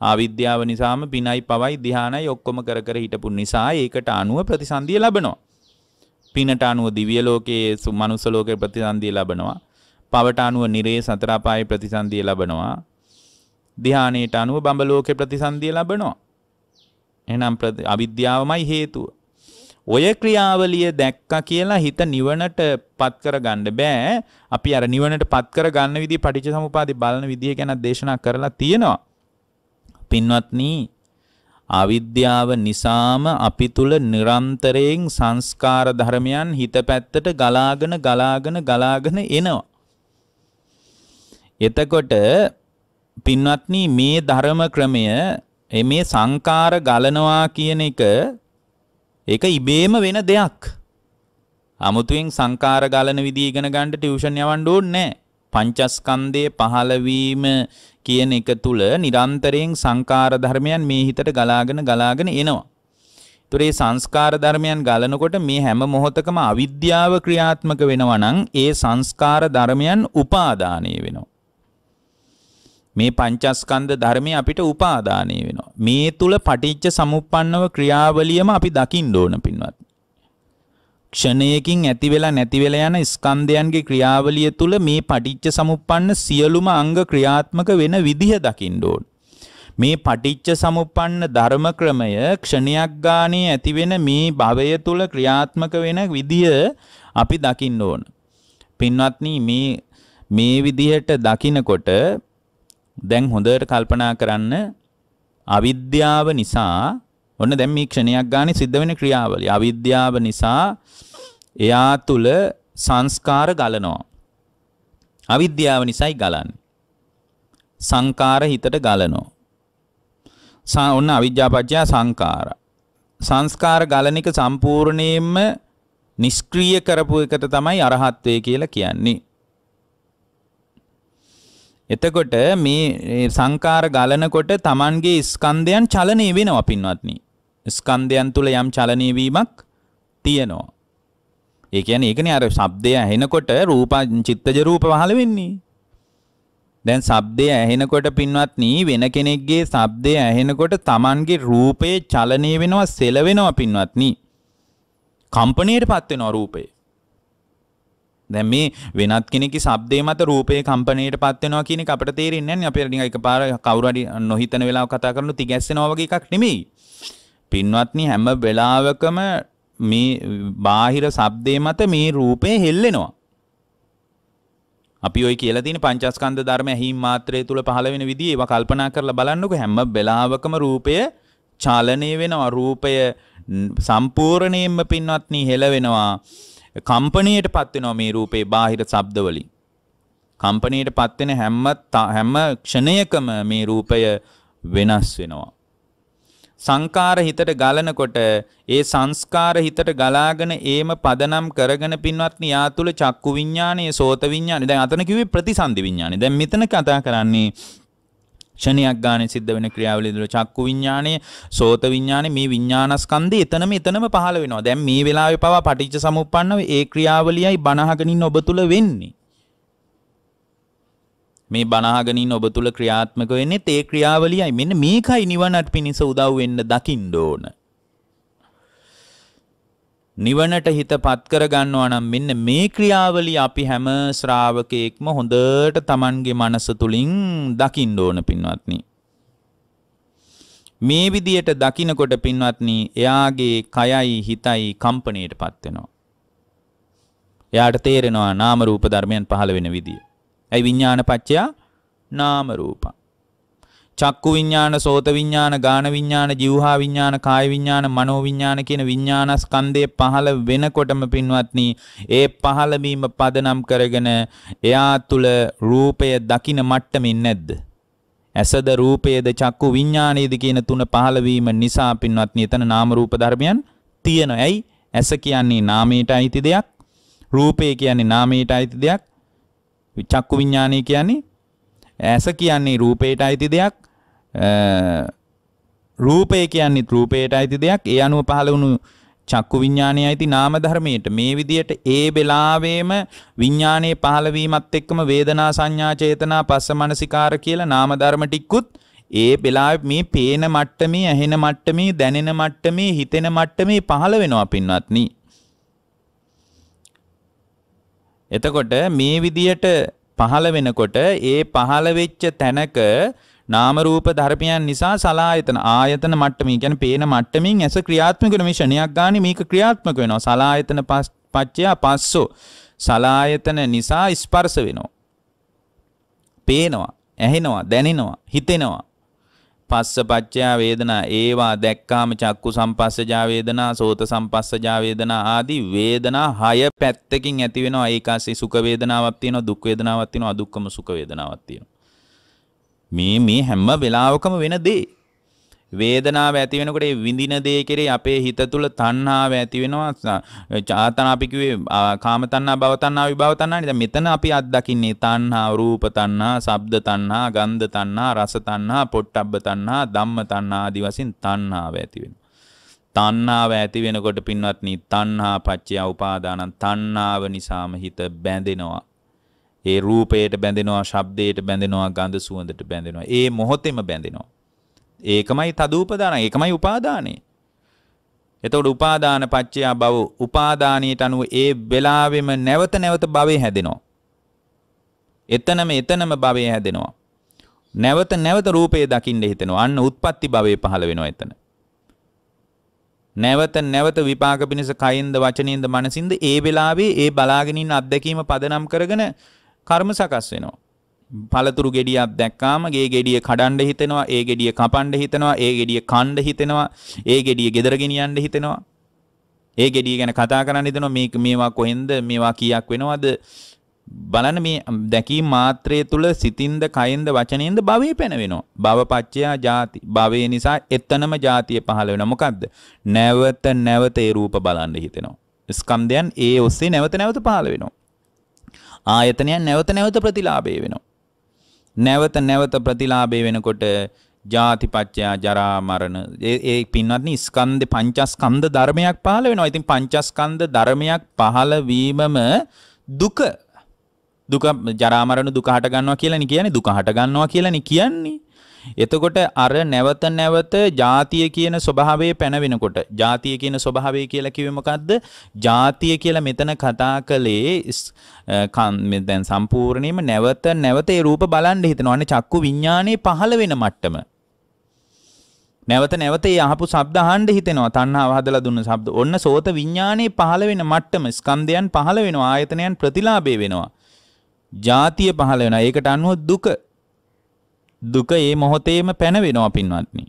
S1: අවිද්‍යාව නිසාම පිනයි පවයි ධානයයි ඔක්කොම කර කර හිටපු නිසා ඒකට අනුව ප්‍රතිසන්දිය ලැබනවා. පිනට අනුව දිව්‍ය ලෝකයේ මනුස්ස ලෝකේ ප්‍රතිසන්දිය ලැබනවා. පවට අනුව නිරේ සතර අපායේ ප්‍රතිසන්දිය ලැබනවා. ධානයට අනුව බඹ ලෝකේ ප්‍රතිසන්දිය ලැබනවා. එහෙනම් අවිද්‍යාවමයි හේතුව. ඔය ක්‍රියාවලිය දැක්කා කියලා හිත නිවනට පත් කරගන්න බෑ. අපි අර නිවනට පත් කරගන්න විදිහ පටිච්චසමුපාදේ බලන විදිහ ගැන දේශනා කරලා තියෙනවා. පින්වත්නි අවිද්‍යාව නිසාම අපි තුල නිරන්තරයෙන් සංස්කාර ධර්මයන් හිත පැත්තට ගලාගෙන ගලාගෙන ගලාගෙන එනවා. එතකොට පින්වත්නි මේ ධර්ම ක්‍රමය මේ සංකාර ගලනවා කියන එක ඒක ඉබේම වෙන දෙයක්. අමුතුවෙන් සංකාර ගලන විදිහ ඉගෙන ගන්න ටියුෂන් යවන්න ඕනේ නැහැ. පංචස්කන්ධයේ පහළ වීම කියන එක තුල නිරන්තරයෙන් සංකාර ධර්මයන් මේ හිතට ගලාගෙන ගලාගෙන එනවා. ඒතර මේ සංස්කාර ධර්මයන් ගලනකොට මේ හැම මොහොතකම අවිද්‍යාව ක්‍රියාත්මක වෙනවා නම් ඒ සංස්කාර ධර්මයන් උපාදානය වෙනවා. මේ පංචස්කන්ධ ධර්මය අපිට උපාදානය වෙනවා. මේ තුල පටිච්ච සමුප්පන්නව ක්‍රියාවලියම අපි දකින්න ඕන පින්වත්. ක්ෂණයකින් ඇති වෙලා නැති වෙලා යන ස්කන්ධයන්ගේ ක්‍රියාවලිය තුල මේ පටිච්ච සමුප්පන්න සියලුම අංග ක්‍රියාත්මක වෙන විදිහ දකින්න ඕන. මේ පටිච්ච සමුප්පන්න ධර්ම ක්‍රමය ක්ෂණයක් ගානේ ඇති වෙන මේ භවය තුල ක්‍රියාත්මක වෙන විදිය අපි දකින්න ඕන. පින්වත්නි මේ මේ විදිහට දකිනකොට දැන් හොඳට කල්පනා කරන්න අවිද්‍යාව නිසා ඔන්න දැන් මේ ක්ෂණයක් ගානේ සිද්ධ වෙන ක්‍රියාවලිය. අවිද්‍යාව නිසා එයා තුල සංස්කාර ගලනවා. අවිද්‍යාව නිසායි ගලන්නේ. සංකාර හිතට ගලනවා. සා ඔන්න අවිද්‍යාපච්චය සංකාර. සංස්කාර ගලන එක සම්පූර්ණයෙන්ම නිෂ්ක්‍රීය කරපු එකට තමයි අරහත්වේ කියලා කියන්නේ. එතකොට මේ සංකාර ගලනකොට Tamanගේ ස්කන්ධයන් චලනය වෙනවා පින්වත්නි. ස්කන්ධයන් තුළ යම් චලනය වීමක් තියෙනවා. ඒ කියන්නේ ඒකනේ අර ශබ්දය ඇහෙනකොට රූප චිත්තජ රූප පහළ වෙන්නේ. දැන් ශබ්දය ඇහෙනකොට පින්වත්නි වෙන කෙනෙක්ගේ ශබ්දය ඇහෙනකොට Tamanගේ රූපේ චලනය වෙනවා සෙලවෙනවා පින්වත්නි. කම්පණයටපත් වෙනවා රූපය. දැන් මේ වෙනත් කෙනෙක්ගේ ශබ්දේ මත රූපේ කම්පණයටපත් වෙනවා කියන එක අපිට තේරෙන්නේ නැහැ නේ. අපිට නිකන් එකපාර කවුරු හරි නොහිතන වෙලාවක කතා කරනු තිගැස්සෙනවා වගේ එකක් නෙමෙයි. පින්වත්නි හැම වෙලාවකම මේ බාහිර shabdේ මත මේ රූපේ හෙල්ලෙනවා. අපි ওই කියලා තියෙන පංචස්කන්ධ ධර්ම ඇහිම් මාත්‍රය තුල පහළ වෙන විදිහ ඒවා කල්පනා කරලා බලන්නකෝ හැම වෙලාවකම රූපය චලනය වෙනවා රූපය සම්පූර්ණයෙන්ම පින්වත්නි හෙලවෙනවා කම්පණයට පත් වෙනවා මේ රූපේ බාහිර ශබ්ද වලින් කම්පණයට පත් වෙන හැම හැම ක්ෂණයකම මේ රූපය වෙනස් වෙනවා සංකාර හිතට ගලනකොට ඒ සංස්කාර හිතට ගලාගෙන ඒම පදනම් කරගෙන පින්වත්නි යා තුල චක්කු විඥානයේ සෝත විඥානයේ දැන් අතන කිව්වේ ප්‍රතිසන්දි විඥානයේ දැන් මෙතන කතා කරන්නේ ක්ෂණයක් ගානේ සිද්ධ වෙන ක්‍රියාවලිය ඉදලා චක්කු විඥානයේ සෝත විඥානයේ මේ විඥානස්කන්ධය එතනම එතනම පහළ වෙනවා දැන් මේ වෙලාවේ පවා පටිච්ච සමුප්පන්නව ඒ ක්‍රියාවලියයි බණහගෙන ඉන්න ඔබ තුල වෙන්නේ මේ බණහගෙන ඉන්න ඔබ තුල ක්‍රියාත්මක වෙන්නේ තේ ක්‍රියාවලියයි. මෙන්න මේකයි නිවනට පිණිස උදව් වෙන්න දකින්න ඕන. නිවනට හිතපත් කර ගන්නවා නම් මෙන්න මේ ක්‍රියාවලිය අපි හැම ශ්‍රාවකයෙක්ම හොඳට Tamanගේ මනස තුලින් දකින්න ඕන පින්වත්නි. මේ විදියට දකිනකොට පින්වත්නි එයාගේ කයයි හිතයි කම්පණයටපත් වෙනවා. එයාට තේරෙනවා නාම රූප ධර්මයන් පහළ වෙන විදිය. ඇයි විඤ්ඥාන පච්චයා නාමරූපන්. චක්කු විඤ්ඥාන සෝත විඤ්ඥාන ගාන විඤ්ඥාන ජිවහා විඤ්ඥාන කාය විඤ්ඥාන මනෝ විඤ්ඥාන කියන විඤ්ඥානස්කන්දය පහළ වෙනකොටම පින්වත්නී ඒ පහළබීම පදනම් කරගෙන එයා තුළ රූපය දකින මට්ටමින් නැද්ද. ඇසද රූපයේද චක්කු විඤ්ඥානයේද කියන තුන පහළවීම නිසා පින්වත්නී තන නාමරූප ධර්මයන් තියෙන ඇයි ඇස කියන්නේ නාමේට අයිති දෙයක් රූපය කියන්නේ නාමේට අයිති දෙයක් චක්කු විඥානය කියන්නේ ඇස කියන්නේ රූපයට අයිති දෙයක් රූපය කියන්නේ රූපයට අයිති දෙයක් ඒ අනුව පහළ වුණු චක්කු විඥානය අයිති නාම ධර්මයට මේ විදියට ඒ වෙලාවේම විඥානයේ පහළවීමත් එක්කම වේදනා සංඥා චේතනා පස්ස මනසිකාර කියලා නාම ධර්ම ටිකුත් ඒ වෙලාවේ මේ පේන මට්ටමේ ඇහෙන මට්ටමේ දැනෙන මට්ටමේ හිතෙන මට්ටමේ පහළ වෙනවා පින්වත්නි එතකොට මේ විදියට පහළ වෙනකොට ඒ පහළ වෙච්ච තැනක නාම රූප ධර්මයන් නිසා සලායතන ආයතන මට්ටමින් කියන්නේ පේන මට්ටමින් ඇස ක්‍රියාත්මක වෙන මිෂණයක් ගානේ මේක ක්‍රියාත්මක වෙනවා සලායතන පච්චය පස්සෝ සලායතන නිසා ස්පර්ශ වෙනවා පේනවා ඇහෙනවා දැනෙනවා හිතෙනවා පස්සපච්චයා වේදනා ඒවා දැක්කාම චක්කු සම්පස්සජා වේදනා සෝත සම්පස්සජා වේදනා ආදී වේදනා හය පැත්තකින් ඇති වෙනවා ඒකාසේ සුඛ වේදනාවක් තියෙනවා දුක් වේදනාවක් තියෙනවා අදුක්කම සුඛ වේදනාවක් තියෙනවා මේ මේ හැම වෙලාවකම වෙන දේ වේදනාව ඇති වෙනකොට ඒ විඳින දේ කෙරේ අපේ හිත තුළ තණ්හාව ඇති වෙනවා චාතන අපි කිව්වේ කාම තණ්හා භව තණ්හා විභව තණ්හානේ දැන් මෙතන අපි අත්දකින්නේ තණ්හා රූප තණ්හා ශබ්ද තණ්හා ගන්ධ තණ්හා රස තණ්හා පොට්ටබ්බ තණ්හා ධම්ම තණ්හා ආදී වශයෙන් තණ්හාව ඇති වෙනවා තණ්හාව ඇති වෙනකොට පින්වත්නි තණ්හා පච්චය උපාදානං තණ්හාව නිසාම හිත බැඳෙනවා ඒ රූපයට බැඳෙනවා ශබ්දයට බැඳෙනවා ගඳ සුවඳට බැඳෙනවා ඒ මොහොතේම බැඳෙනවා ඒකමයි තදූපදාන ඒකමයි උපාදානේ. එතකොට උපාදාන පච්චයා භව උපාදානයට අනුව ඒ වෙලාවෙම නැවත නැවත භවේ හැදෙනවා. එතනම එතනම භවේ හැදෙනවා. නැවත නැවත රූපය දකින්න හිතෙනවා. අන්න උත්පත්ති භවයේ පහළ වෙනවා එතන. නැවත නැවත විපාක පිණිස කයින්ද වචනින්ද මනසින්ද ඒ වෙලාවේ ඒ බලාගෙන ඉන්න අත්දැකීම පදනම් කරගෙන කර්ම සකස් වෙනවා. පළතුරු ගෙඩියක් දැක්කාම ගේ ගෙඩිය කඩන්න හිතෙනවා ඒ ගෙඩිය කපන්න හිතෙනවා ඒ ගෙඩිය කන්න හිතෙනවා ඒ ගෙඩිය ගෙදර ගෙනියන්න හිතෙනවා ඒ ගෙඩිය ගැන කතා කරන්න හිතෙනවා මේ මේවා කොහෙන්ද මේවා කීයක් වෙනවද බලන්න මේ දැකීම මාත්‍රය තුල සිතින්ද කයින්ද වචනෙන්ද භවයේ පැනවෙනවා භවපච්චයා ಜಾති භවය නිසා එතනම ಜಾතිය පහළ වෙනවා මොකද්ද නැවත නැවත ඒ රූප බලන්න හිතෙනවා ස්කන්ධයන් ඒ ඔස්සේ නැවත නැවත පහළ වෙනවා ආයතනයන් නැවත නැවත ප්‍රතිලාභය වෙනවා නැවත නැවත ප්‍රතිලාභේ වෙනකොට ජාතිපච්චයා ජරා මරණ ඒ පින්වත්නි ස්කන්ධ පංචස්කන්ධ ධර්මයක් පහළ වෙනවා. ඉතින් පංචස්කන්ධ ධර්මයක් පහළ වීමම දුක දුක ජරා මරණ දුක හට ගන්නවා කියලානේ කියන්නේ දුක හට ගන්නවා කියලානේ කියන්නේ. එතකොට අර නැවත නැවත ජාතිය කියන ස්වභාවය පැනවෙනකොට ජාතිය කියන ස්වභාවය කියලා කිව්වේ මොකද්ද? ජාතිය කියලා මෙතන කතා කළේ දැන් සම්පූර්ණයෙන්ම නැවත නැවත ඒ රූප බලන් හිතනවා. අනේ චක්කු විඥානේ පහළ වෙන මට්ටම. නැවත නැවත ඒ අහපු ශබ්ද අහන්න හිතෙනවා. තණ්හාව හදලා දුන්න ශබ්ද. ඔන්න සෝත විඥානේ පහළ වෙන මට්ටම. ස්කන්ධයන් පහළ වෙනවා. ආයතනයන් ප්‍රතිලාභේ වෙනවා. ජාතිය පහළ වෙනවා. ඒකට අනුව දුක දුක ඒ මොහොතේම පැනවෙනවා පින්වත්නි.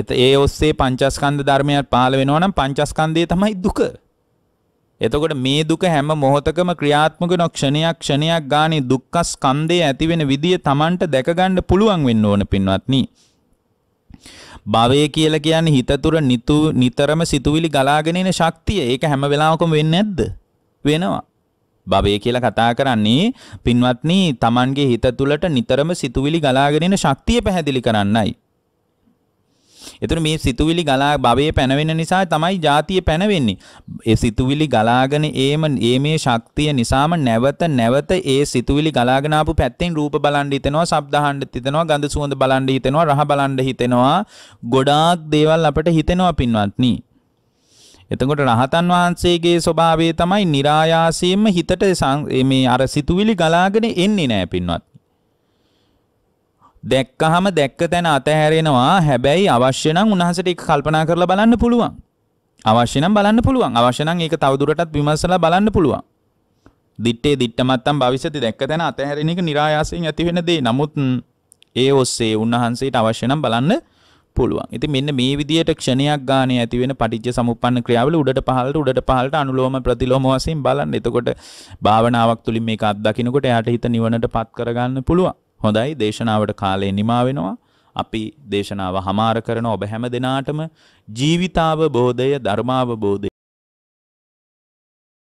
S1: එත ඒ ඔස්සේ පංචස්කන්ධ ධර්මයක් පහළ වෙනවා නම් පංචස්කන්ධය තමයි දුක. එතකොට මේ දුක හැම මොහොතකම ක්‍රියාත්මක වෙන ක්ෂණයක් ක්ෂණයක් ගානේ දුක්ඛ ස්කන්ධය ඇති වෙන විදිය Tamanට දැක ගන්න පුළුවන් වෙන්න ඕන පින්වත්නි. භවය කියලා කියන්නේ හිත තුර නිතරම සිතුවිලි ගලාගෙන එන ශක්තිය. ඒක හැම වෙලාවකම වෙන්නේ නැද්ද? වෙනවා. භවය කියලා කතා කරන්නේ පින්වත්නි Tamanගේ හිත තුළට නිතරම සිතුවිලි ගලාගෙන ශක්තිය පැහැදිලි කරන්නයි. එතන මේ සිතුවිලි ගලා භවයේ පැනවෙන නිසා තමයි ಜಾතිය පැනවෙන්නේ. ඒ සිතුවිලි ගලාගෙන ඒම ඒ මේ ශක්තිය නිසාම නැවත නැවත ඒ සිතුවිලි ගලාගෙන ආපු පැත්තෙන් රූප බලන් හිතෙනවා, ශබ්ද අහන්න හිතෙනවා, ගඳ සුවඳ බලන් හිතෙනවා, රහ බලන් හිතෙනවා. ගොඩාක් දේවල් අපිට හිතෙනවා පින්වත්නි. එතකොට රහතන් වහන්සේගේ ස්වභාවය තමයි નિરાයාසයෙන්ම හිතට මේ අර සිතුවිලි ගලාගෙන එන්නේ නැහැ පින්වත්. දැක්කහම දැක්ක තැන අතහැරෙනවා. හැබැයි අවශ්‍ය නම් උන්වහන්සේට ඒක කල්පනා කරලා බලන්න පුළුවන්. අවශ්‍ය නම් බලන්න පුළුවන්. අවශ්‍ය නම් ඒක තවදුරටත් විමසලා බලන්න පුළුවන්. දිත්තේ දිත්තමත්තම් භවිෂති දැක්ක තැන අතහැරෙන එක નિરાයාසයෙන් ඇති වෙන දේ. නමුත් ඒ ඔස්සේ උන්වහන්සේට අවශ්‍ය නම් බලන්න පුළුවන්. ඉතින් මෙන්න මේ විදිහට ක්ෂණයක් ගානේ ඇති වෙන පටිච්ච සමුප්පන්න ක්‍රියාවල උඩට පහළට උඩට පහළට අනුලෝම ප්‍රතිලෝම වශයෙන් බලන්න. එතකොට භාවනාවක් තුලින් මේක අත්දකිනකොට එයාට හිත නිවනටපත් කරගන්න පුළුවන්. හොඳයි දේශනාවට කාලය නිමා වෙනවා. අපි දේශනාව හමාර කරන ඔබ හැම දිනාටම ජීවිතාවබෝධය ධර්මාවබෝධය